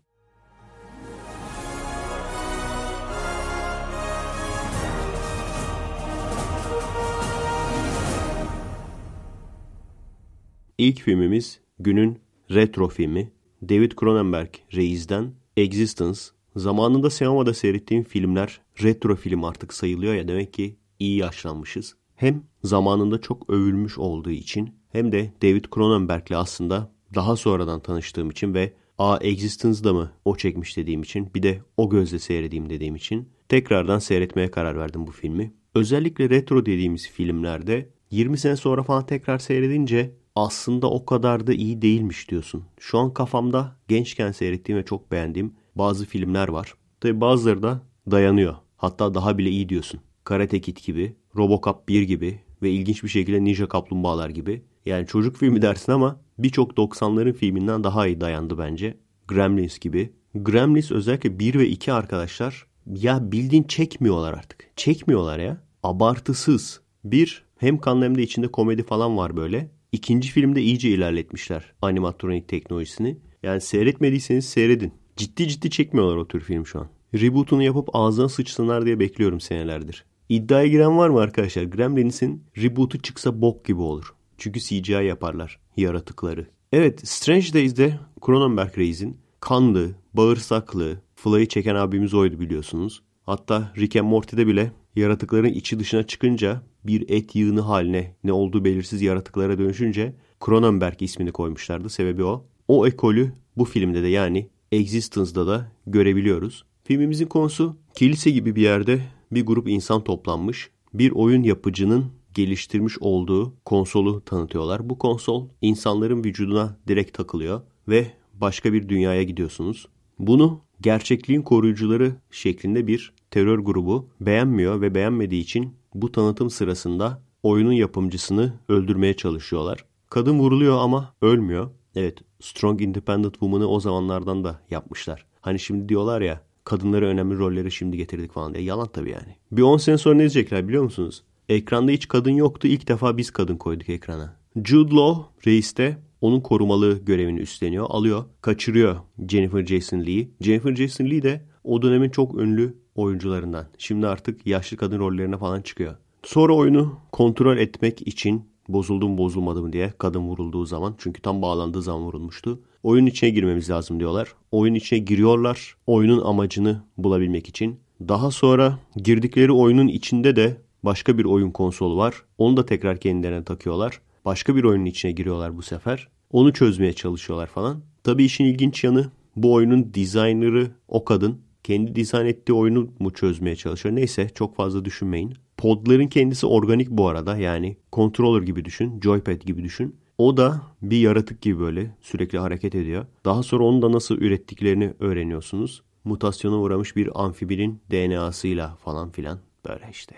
İlk filmimiz günün retro filmi David Cronenberg Reis'den Existence. Zamanında sinemada seyrettiğim filmler retro film artık sayılıyor ya demek ki iyi yaşlanmışız. Hem zamanında çok övülmüş olduğu için hem de David Cronenberg'le aslında daha sonradan tanıştığım için ve A Existence'da mı o çekmiş dediğim için bir de o gözle seyredeyim dediğim için tekrardan seyretmeye karar verdim bu filmi. Özellikle retro dediğimiz filmlerde 20 sene sonra falan tekrar seyredince aslında o kadar da iyi değilmiş diyorsun. Şu an kafamda gençken seyrettiğim ve çok beğendiğim bazı filmler var. Tabi bazıları da dayanıyor. Hatta daha bile iyi diyorsun. Karate Kid gibi, Robocop 1 gibi ve ilginç bir şekilde Ninja Kaplumbağalar gibi. Yani çocuk filmi dersin ama birçok 90'ların filminden daha iyi dayandı bence. Gremlins gibi. Gremlins özellikle 1 ve 2 arkadaşlar ya bildiğin çekmiyorlar artık. Çekmiyorlar ya. Abartısız. Bir hem kanlı hem de içinde komedi falan var böyle. İkinci filmde iyice ilerletmişler animatronik teknolojisini. Yani seyretmediyseniz seyredin. Ciddi ciddi çekmiyorlar o tür film şu an. Reboot'unu yapıp ağzına sıçsınlar diye bekliyorum senelerdir. İddiaya giren var mı arkadaşlar? Gremlins'in reboot'u çıksa bok gibi olur. Çünkü CGI yaparlar yaratıkları. Evet Strange Days'de Cronenberg Reis'in kanlı, bağırsaklı, flayı çeken abimiz oydu biliyorsunuz. Hatta Rick and Morty'de bile yaratıkların içi dışına çıkınca bir et yığını haline ne olduğu belirsiz yaratıklara dönüşünce Cronenberg ismini koymuşlardı. Sebebi o. O ekolü bu filmde de yani Existence'da da görebiliyoruz. Filmimizin konusu kilise gibi bir yerde bir grup insan toplanmış. Bir oyun yapıcının geliştirmiş olduğu konsolu tanıtıyorlar. Bu konsol insanların vücuduna direkt takılıyor ve başka bir dünyaya gidiyorsunuz. Bunu gerçekliğin koruyucuları şeklinde bir terör grubu beğenmiyor ve beğenmediği için bu tanıtım sırasında oyunun yapımcısını öldürmeye çalışıyorlar. Kadın vuruluyor ama ölmüyor. Evet Strong Independent Woman'ı o zamanlardan da yapmışlar. Hani şimdi diyorlar ya kadınları önemli rolleri şimdi getirdik falan diye. Yalan tabii yani. Bir 10 sene sonra ne diyecekler biliyor musunuz? Ekranda hiç kadın yoktu. İlk defa biz kadın koyduk ekrana. Jude Law reiste onun korumalı görevini üstleniyor. Alıyor, kaçırıyor Jennifer Jason Lee'yi. Jennifer Jason Lee de o dönemin çok ünlü oyuncularından. Şimdi artık yaşlı kadın rollerine falan çıkıyor. Sonra oyunu kontrol etmek için bozuldum bozulmadım diye kadın vurulduğu zaman çünkü tam bağlandığı zaman vurulmuştu. Oyun içine girmemiz lazım diyorlar. Oyun içine giriyorlar. Oyunun amacını bulabilmek için. Daha sonra girdikleri oyunun içinde de başka bir oyun konsolu var. Onu da tekrar kendilerine takıyorlar. Başka bir oyunun içine giriyorlar bu sefer. Onu çözmeye çalışıyorlar falan. Tabii işin ilginç yanı bu oyunun designer'ı o kadın kendi dizayn ettiği oyunu mu çözmeye çalışıyor? Neyse çok fazla düşünmeyin. Podların kendisi organik bu arada. Yani controller gibi düşün, joypad gibi düşün. O da bir yaratık gibi böyle sürekli hareket ediyor. Daha sonra onu da nasıl ürettiklerini öğreniyorsunuz. Mutasyona uğramış bir amfibinin DNA'sıyla falan filan. Böyle işte.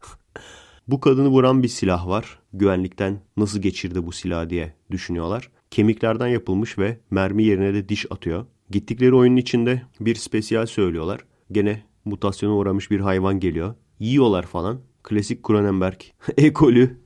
bu kadını vuran bir silah var. Güvenlikten nasıl geçirdi bu silah diye düşünüyorlar. Kemiklerden yapılmış ve mermi yerine de diş atıyor. Gittikleri oyunun içinde bir spesyal söylüyorlar. Gene mutasyona uğramış bir hayvan geliyor. Yiyorlar falan. Klasik Cronenberg ekolü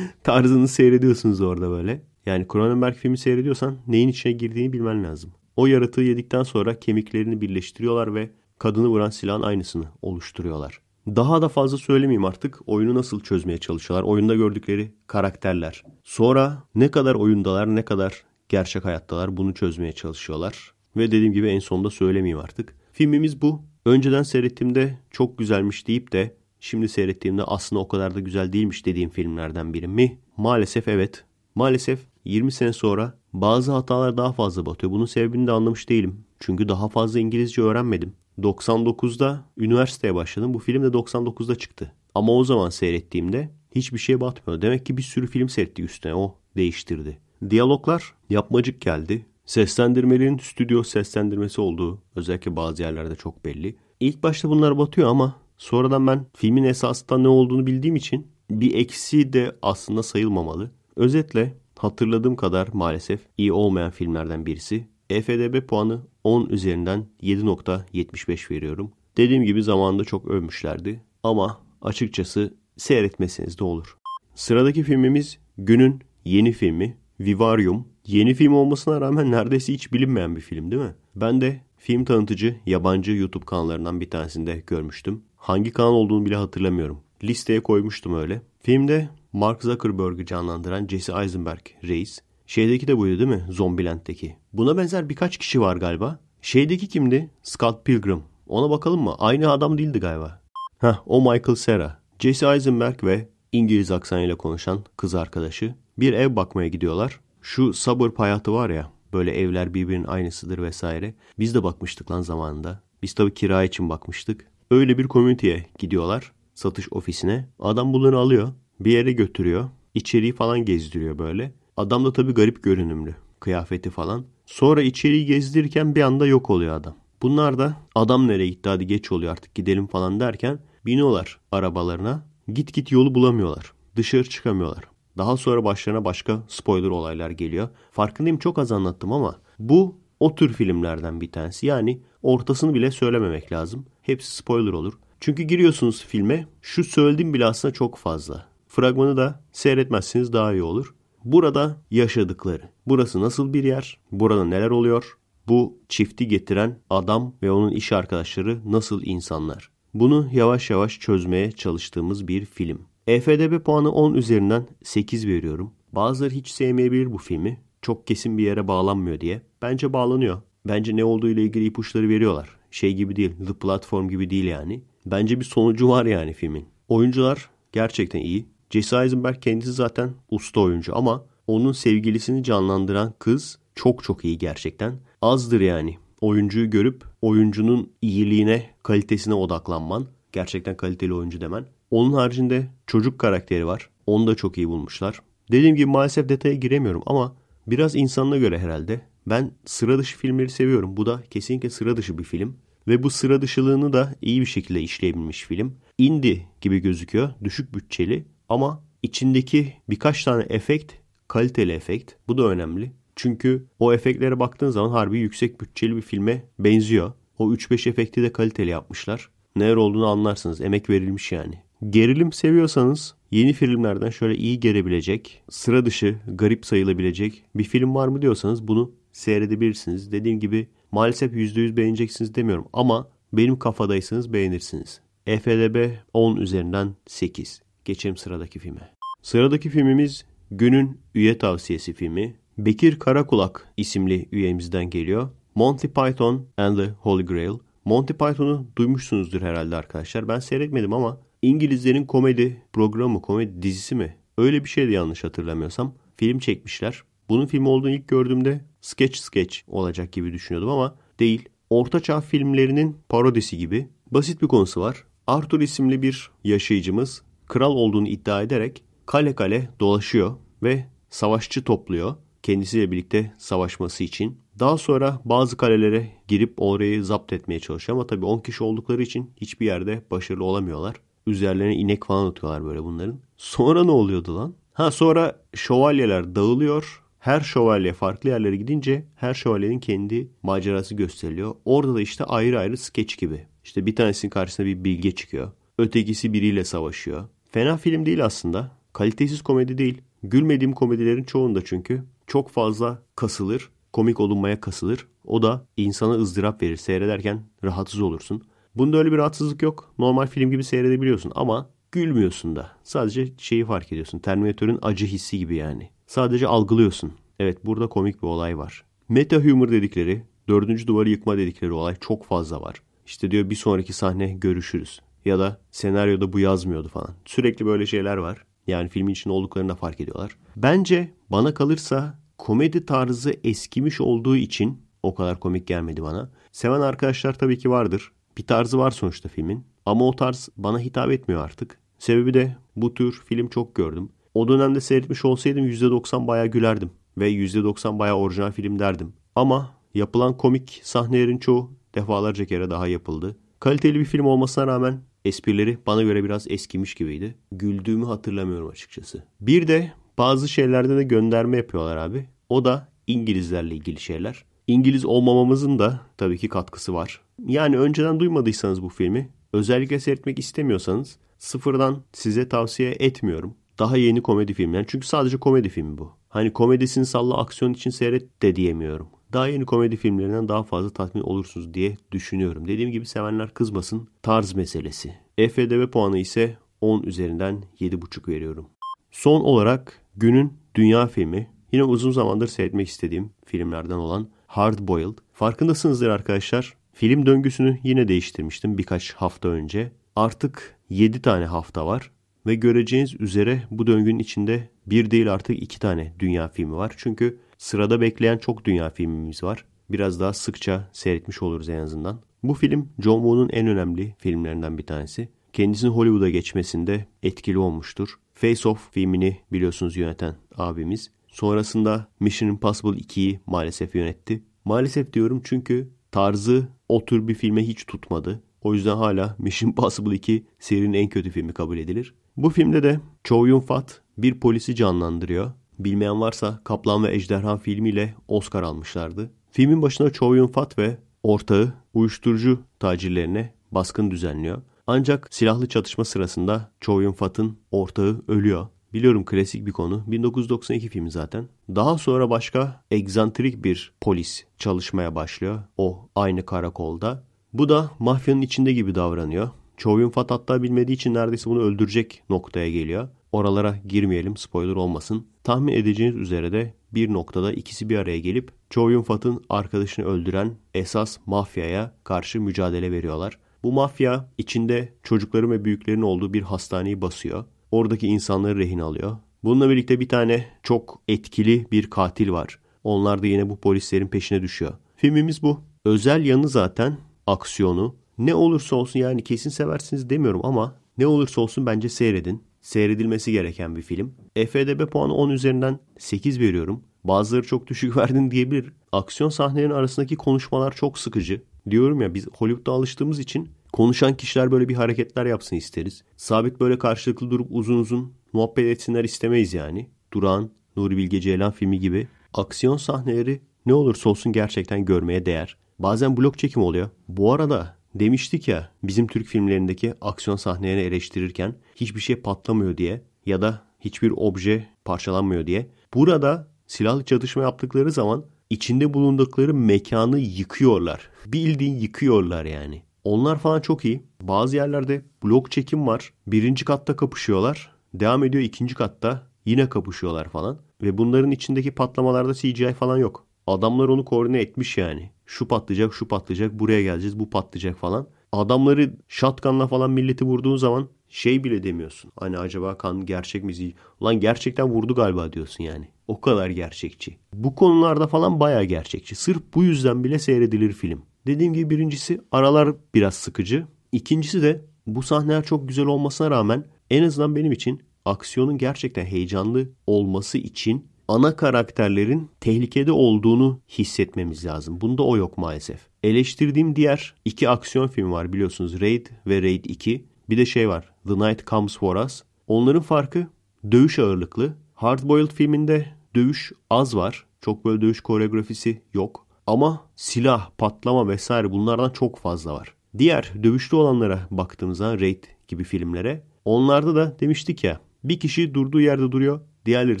tarzını seyrediyorsunuz orada böyle. Yani Cronenberg filmi seyrediyorsan neyin içine girdiğini bilmen lazım. O yaratığı yedikten sonra kemiklerini birleştiriyorlar ve kadını vuran silahın aynısını oluşturuyorlar. Daha da fazla söylemeyeyim artık oyunu nasıl çözmeye çalışıyorlar. Oyunda gördükleri karakterler. Sonra ne kadar oyundalar ne kadar gerçek hayattalar bunu çözmeye çalışıyorlar. Ve dediğim gibi en sonunda söylemeyeyim artık. Filmimiz bu. Önceden seyrettiğimde çok güzelmiş deyip de şimdi seyrettiğimde aslında o kadar da güzel değilmiş dediğim filmlerden biri mi? Maalesef evet. Maalesef 20 sene sonra bazı hatalar daha fazla batıyor. Bunun sebebini de anlamış değilim. Çünkü daha fazla İngilizce öğrenmedim. 99'da üniversiteye başladım. Bu film de 99'da çıktı. Ama o zaman seyrettiğimde hiçbir şey batmıyor. Demek ki bir sürü film seyretti üstüne o değiştirdi. Diyaloglar yapmacık geldi. Seslendirmenin stüdyo seslendirmesi olduğu özellikle bazı yerlerde çok belli. İlk başta bunlar batıyor ama sonradan ben filmin esasında ne olduğunu bildiğim için bir eksi de aslında sayılmamalı. Özetle hatırladığım kadar maalesef iyi olmayan filmlerden birisi. EFDB puanı 10 üzerinden 7.75 veriyorum. Dediğim gibi zamanında çok övmüşlerdi ama açıkçası seyretmeseniz de olur. Sıradaki filmimiz günün yeni filmi Vivarium Yeni film olmasına rağmen neredeyse hiç bilinmeyen bir film değil mi? Ben de film tanıtıcı yabancı YouTube kanallarından bir tanesinde görmüştüm. Hangi kanal olduğunu bile hatırlamıyorum. Listeye koymuştum öyle. Filmde Mark Zuckerberg'i canlandıran Jesse Eisenberg reis. Şeydeki de buydu değil mi? Zombieland'deki. Buna benzer birkaç kişi var galiba. Şeydeki kimdi? Scott Pilgrim. Ona bakalım mı? Aynı adam değildi galiba. Heh o Michael Cera. Jesse Eisenberg ve İngiliz aksanıyla konuşan kız arkadaşı bir ev bakmaya gidiyorlar şu suburb hayatı var ya böyle evler birbirinin aynısıdır vesaire. Biz de bakmıştık lan zamanında. Biz tabi kira için bakmıştık. Öyle bir komüniteye gidiyorlar satış ofisine. Adam bunları alıyor bir yere götürüyor. İçeriği falan gezdiriyor böyle. Adam da tabi garip görünümlü. Kıyafeti falan. Sonra içeriği gezdirirken bir anda yok oluyor adam. Bunlar da adam nereye gitti hadi geç oluyor artık gidelim falan derken biniyorlar arabalarına. Git git yolu bulamıyorlar. Dışarı çıkamıyorlar. Daha sonra başlarına başka spoiler olaylar geliyor. Farkındayım çok az anlattım ama bu o tür filmlerden bir tanesi. Yani ortasını bile söylememek lazım. Hepsi spoiler olur. Çünkü giriyorsunuz filme şu söylediğim bile aslında çok fazla. Fragmanı da seyretmezseniz daha iyi olur. Burada yaşadıkları. Burası nasıl bir yer? Burada neler oluyor? Bu çifti getiren adam ve onun iş arkadaşları nasıl insanlar? Bunu yavaş yavaş çözmeye çalıştığımız bir film. EFDB puanı 10 üzerinden 8 veriyorum. Bazıları hiç sevmeyebilir bu filmi. Çok kesin bir yere bağlanmıyor diye. Bence bağlanıyor. Bence ne olduğu ile ilgili ipuçları veriyorlar. Şey gibi değil. The Platform gibi değil yani. Bence bir sonucu var yani filmin. Oyuncular gerçekten iyi. Jesse Eisenberg kendisi zaten usta oyuncu ama onun sevgilisini canlandıran kız çok çok iyi gerçekten. Azdır yani. Oyuncuyu görüp oyuncunun iyiliğine, kalitesine odaklanman. Gerçekten kaliteli oyuncu demen. Onun haricinde çocuk karakteri var. Onu da çok iyi bulmuşlar. Dediğim gibi maalesef detaya giremiyorum ama biraz insanına göre herhalde. Ben sıra dışı filmleri seviyorum. Bu da kesinlikle sıra dışı bir film. Ve bu sıra dışılığını da iyi bir şekilde işleyebilmiş film. Indie gibi gözüküyor. Düşük bütçeli ama içindeki birkaç tane efekt kaliteli efekt. Bu da önemli. Çünkü o efektlere baktığın zaman harbi yüksek bütçeli bir filme benziyor. O 3-5 efekti de kaliteli yapmışlar. Neler olduğunu anlarsınız. Emek verilmiş yani. Gerilim seviyorsanız yeni filmlerden şöyle iyi gelebilecek, sıra dışı, garip sayılabilecek bir film var mı diyorsanız bunu seyredebilirsiniz. Dediğim gibi maalesef %100 beğeneceksiniz demiyorum ama benim kafadaysanız beğenirsiniz. EFDB 10 üzerinden 8. Geçelim sıradaki filme. Sıradaki filmimiz günün üye tavsiyesi filmi. Bekir Karakulak isimli üyemizden geliyor. Monty Python and the Holy Grail. Monty Python'u duymuşsunuzdur herhalde arkadaşlar. Ben seyretmedim ama İngilizlerin komedi programı, komedi dizisi mi? Öyle bir şeydi yanlış hatırlamıyorsam. Film çekmişler. Bunun film olduğunu ilk gördüğümde sketch sketch olacak gibi düşünüyordum ama değil. Ortaçağ filmlerinin parodisi gibi. Basit bir konusu var. Arthur isimli bir yaşayıcımız kral olduğunu iddia ederek kale kale dolaşıyor ve savaşçı topluyor kendisiyle birlikte savaşması için. Daha sonra bazı kalelere girip orayı zapt etmeye çalışıyor ama tabii 10 kişi oldukları için hiçbir yerde başarılı olamıyorlar üzerlerine inek falan atıyorlar böyle bunların. Sonra ne oluyordu lan? Ha sonra şövalyeler dağılıyor. Her şövalye farklı yerlere gidince her şövalyenin kendi macerası gösteriliyor. Orada da işte ayrı ayrı skeç gibi. İşte bir tanesinin karşısına bir bilge çıkıyor. Ötekisi biriyle savaşıyor. Fena film değil aslında. Kalitesiz komedi değil. Gülmediğim komedilerin çoğunda çünkü çok fazla kasılır, komik olunmaya kasılır. O da insana ızdırap verir. Seyrederken rahatsız olursun. Bunda öyle bir rahatsızlık yok. Normal film gibi seyredebiliyorsun ama gülmüyorsun da. Sadece şeyi fark ediyorsun. Terminatörün acı hissi gibi yani. Sadece algılıyorsun. Evet burada komik bir olay var. Meta humor dedikleri, dördüncü duvarı yıkma dedikleri olay çok fazla var. İşte diyor bir sonraki sahne görüşürüz. Ya da senaryoda bu yazmıyordu falan. Sürekli böyle şeyler var. Yani filmin içinde olduklarını da fark ediyorlar. Bence bana kalırsa komedi tarzı eskimiş olduğu için o kadar komik gelmedi bana. Seven arkadaşlar tabii ki vardır. Bir tarzı var sonuçta filmin. Ama o tarz bana hitap etmiyor artık. Sebebi de bu tür film çok gördüm. O dönemde seyretmiş olsaydım %90 bayağı gülerdim. Ve %90 bayağı orijinal film derdim. Ama yapılan komik sahnelerin çoğu defalarca kere daha yapıldı. Kaliteli bir film olmasına rağmen esprileri bana göre biraz eskimiş gibiydi. Güldüğümü hatırlamıyorum açıkçası. Bir de bazı şeylerde de gönderme yapıyorlar abi. O da İngilizlerle ilgili şeyler. İngiliz olmamamızın da tabii ki katkısı var. Yani önceden duymadıysanız bu filmi özellikle seyretmek istemiyorsanız sıfırdan size tavsiye etmiyorum. Daha yeni komedi filmler. Yani çünkü sadece komedi filmi bu. Hani komedisini salla aksiyon için seyret de diyemiyorum. Daha yeni komedi filmlerinden daha fazla tatmin olursunuz diye düşünüyorum. Dediğim gibi sevenler kızmasın. Tarz meselesi. EFDB puanı ise 10 üzerinden 7,5 veriyorum. Son olarak günün dünya filmi. Yine uzun zamandır seyretmek istediğim filmlerden olan Hard Boiled. Farkındasınızdır arkadaşlar. Film döngüsünü yine değiştirmiştim birkaç hafta önce. Artık 7 tane hafta var ve göreceğiniz üzere bu döngünün içinde bir değil artık iki tane dünya filmi var. Çünkü sırada bekleyen çok dünya filmimiz var. Biraz daha sıkça seyretmiş oluruz en azından. Bu film John Woo'nun en önemli filmlerinden bir tanesi. Kendisinin Hollywood'a geçmesinde etkili olmuştur. Face Off filmini biliyorsunuz yöneten abimiz. Sonrasında Mission Impossible 2'yi maalesef yönetti. Maalesef diyorum çünkü tarzı o tür bir filme hiç tutmadı. O yüzden hala Mission Impossible 2 serinin en kötü filmi kabul edilir. Bu filmde de Chow Yun-fat bir polisi canlandırıyor. Bilmeyen varsa Kaplan ve Ejderha filmiyle Oscar almışlardı. Filmin başına Chow Yun-fat ve ortağı uyuşturucu tacirlerine baskın düzenliyor. Ancak silahlı çatışma sırasında Chow Yun-fat'ın ortağı ölüyor. Biliyorum klasik bir konu. 1992 filmi zaten. Daha sonra başka egzantrik bir polis çalışmaya başlıyor. O aynı karakolda. Bu da mafyanın içinde gibi davranıyor. Chow Yun-fat hatta bilmediği için neredeyse bunu öldürecek noktaya geliyor. Oralara girmeyelim spoiler olmasın. Tahmin edeceğiniz üzere de bir noktada ikisi bir araya gelip Chow fatın arkadaşını öldüren esas mafyaya karşı mücadele veriyorlar. Bu mafya içinde çocukların ve büyüklerin olduğu bir hastaneyi basıyor. Oradaki insanları rehin alıyor. Bununla birlikte bir tane çok etkili bir katil var. Onlar da yine bu polislerin peşine düşüyor. Filmimiz bu. Özel yanı zaten aksiyonu. Ne olursa olsun yani kesin seversiniz demiyorum ama ne olursa olsun bence seyredin. Seyredilmesi gereken bir film. FDB puanı 10 üzerinden 8 veriyorum. Bazıları çok düşük verdin diyebilir. Aksiyon sahnelerinin arasındaki konuşmalar çok sıkıcı. Diyorum ya biz Hollywood'da alıştığımız için Konuşan kişiler böyle bir hareketler yapsın isteriz. Sabit böyle karşılıklı durup uzun uzun muhabbet etsinler istemeyiz yani. Duran, Nuri Bilge Ceylan filmi gibi aksiyon sahneleri ne olursa olsun gerçekten görmeye değer. Bazen blok çekim oluyor. Bu arada demiştik ya bizim Türk filmlerindeki aksiyon sahnelerini eleştirirken hiçbir şey patlamıyor diye ya da hiçbir obje parçalanmıyor diye. Burada silahlı çatışma yaptıkları zaman içinde bulundukları mekanı yıkıyorlar. Bildiğin yıkıyorlar yani. Onlar falan çok iyi. Bazı yerlerde blok çekim var. Birinci katta kapışıyorlar. Devam ediyor ikinci katta. Yine kapışıyorlar falan. Ve bunların içindeki patlamalarda CGI falan yok. Adamlar onu koordine etmiş yani. Şu patlayacak, şu patlayacak, buraya geleceğiz, bu patlayacak falan. Adamları şatkanla falan milleti vurduğun zaman şey bile demiyorsun. Hani acaba kan gerçek mi? Ulan gerçekten vurdu galiba diyorsun yani. O kadar gerçekçi. Bu konularda falan baya gerçekçi. Sırf bu yüzden bile seyredilir film. Dediğim gibi birincisi aralar biraz sıkıcı. İkincisi de bu sahneler çok güzel olmasına rağmen en azından benim için aksiyonun gerçekten heyecanlı olması için ana karakterlerin tehlikede olduğunu hissetmemiz lazım. Bunda o yok maalesef. Eleştirdiğim diğer iki aksiyon filmi var biliyorsunuz. Raid ve Raid 2. Bir de şey var. The Night Comes For Us. Onların farkı dövüş ağırlıklı. Hardboiled filminde dövüş az var. Çok böyle dövüş koreografisi yok. Ama silah, patlama vesaire bunlardan çok fazla var. Diğer dövüşlü olanlara baktığımızda, Raid gibi filmlere onlarda da demiştik ya bir kişi durduğu yerde duruyor diğerleri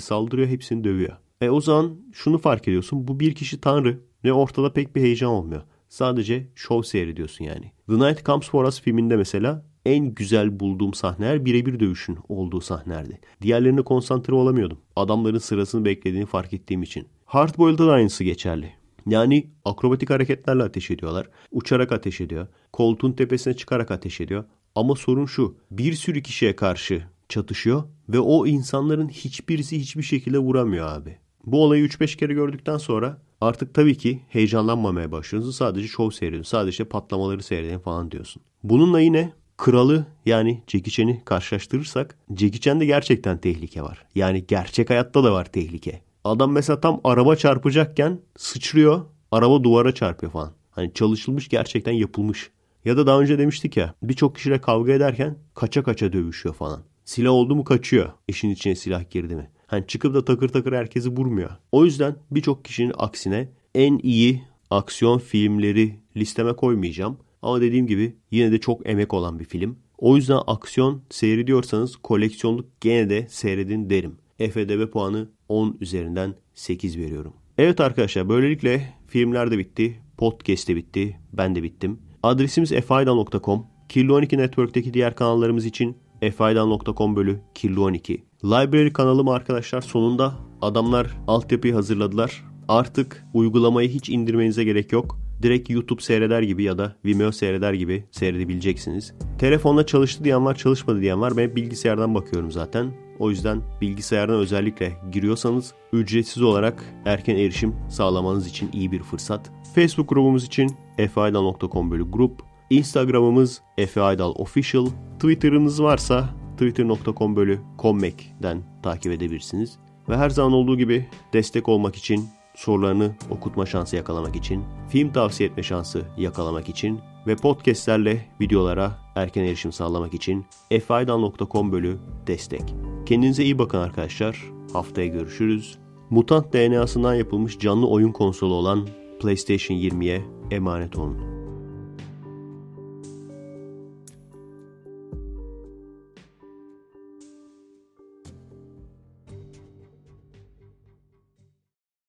saldırıyor hepsini dövüyor. E o zaman şunu fark ediyorsun bu bir kişi tanrı ve ortada pek bir heyecan olmuyor. Sadece şov seyrediyorsun yani. The Night Comes For Us filminde mesela en güzel bulduğum sahneler birebir dövüşün olduğu sahnelerdi. Diğerlerine konsantre olamıyordum. Adamların sırasını beklediğini fark ettiğim için. Hard Hardboiled'da da aynısı geçerli. Yani akrobatik hareketlerle ateş ediyorlar. Uçarak ateş ediyor. Koltuğun tepesine çıkarak ateş ediyor. Ama sorun şu. Bir sürü kişiye karşı çatışıyor ve o insanların hiçbirisi hiçbir şekilde vuramıyor abi. Bu olayı 3-5 kere gördükten sonra artık tabii ki heyecanlanmamaya başlıyorsunuz. Sadece şov seyrediyorsunuz. Sadece patlamaları seyredin falan diyorsun. Bununla yine kralı yani Jackie karşılaştırırsak Jackie gerçekten tehlike var. Yani gerçek hayatta da var tehlike. Adam mesela tam araba çarpacakken sıçrıyor. Araba duvara çarpıyor falan. Hani çalışılmış gerçekten yapılmış. Ya da daha önce demiştik ya birçok kişiyle kavga ederken kaça kaça dövüşüyor falan. Silah oldu mu kaçıyor. İşin içine silah girdi mi? Hani çıkıp da takır takır herkesi vurmuyor. O yüzden birçok kişinin aksine en iyi aksiyon filmleri listeme koymayacağım. Ama dediğim gibi yine de çok emek olan bir film. O yüzden aksiyon seyrediyorsanız koleksiyonluk gene de seyredin derim. EFDB puanı 10 üzerinden 8 veriyorum. Evet arkadaşlar böylelikle filmler de bitti. Podcast de bitti. Ben de bittim. Adresimiz efayda.com. Kirli 12 Network'teki diğer kanallarımız için efaydan.com bölü kirli 12. Library kanalım arkadaşlar sonunda adamlar altyapıyı hazırladılar. Artık uygulamayı hiç indirmenize gerek yok. Direkt YouTube seyreder gibi ya da Vimeo seyreder gibi seyredebileceksiniz. Telefonla çalıştı diyen var çalışmadı diyen var. Ben bilgisayardan bakıyorum zaten. O yüzden bilgisayardan özellikle giriyorsanız ücretsiz olarak erken erişim sağlamanız için iyi bir fırsat. Facebook grubumuz için efeaydal.com bölü grup. Instagram'ımız efeaydal official. Twitter'ınız varsa twitter.com bölü commek'den takip edebilirsiniz. Ve her zaman olduğu gibi destek olmak için sorularını okutma şansı yakalamak için, film tavsiye etme şansı yakalamak için ve podcastlerle videolara erken erişim sağlamak için faydan.com bölü destek. Kendinize iyi bakın arkadaşlar. Haftaya görüşürüz. Mutant DNA'sından yapılmış canlı oyun konsolu olan PlayStation 20'ye emanet olun.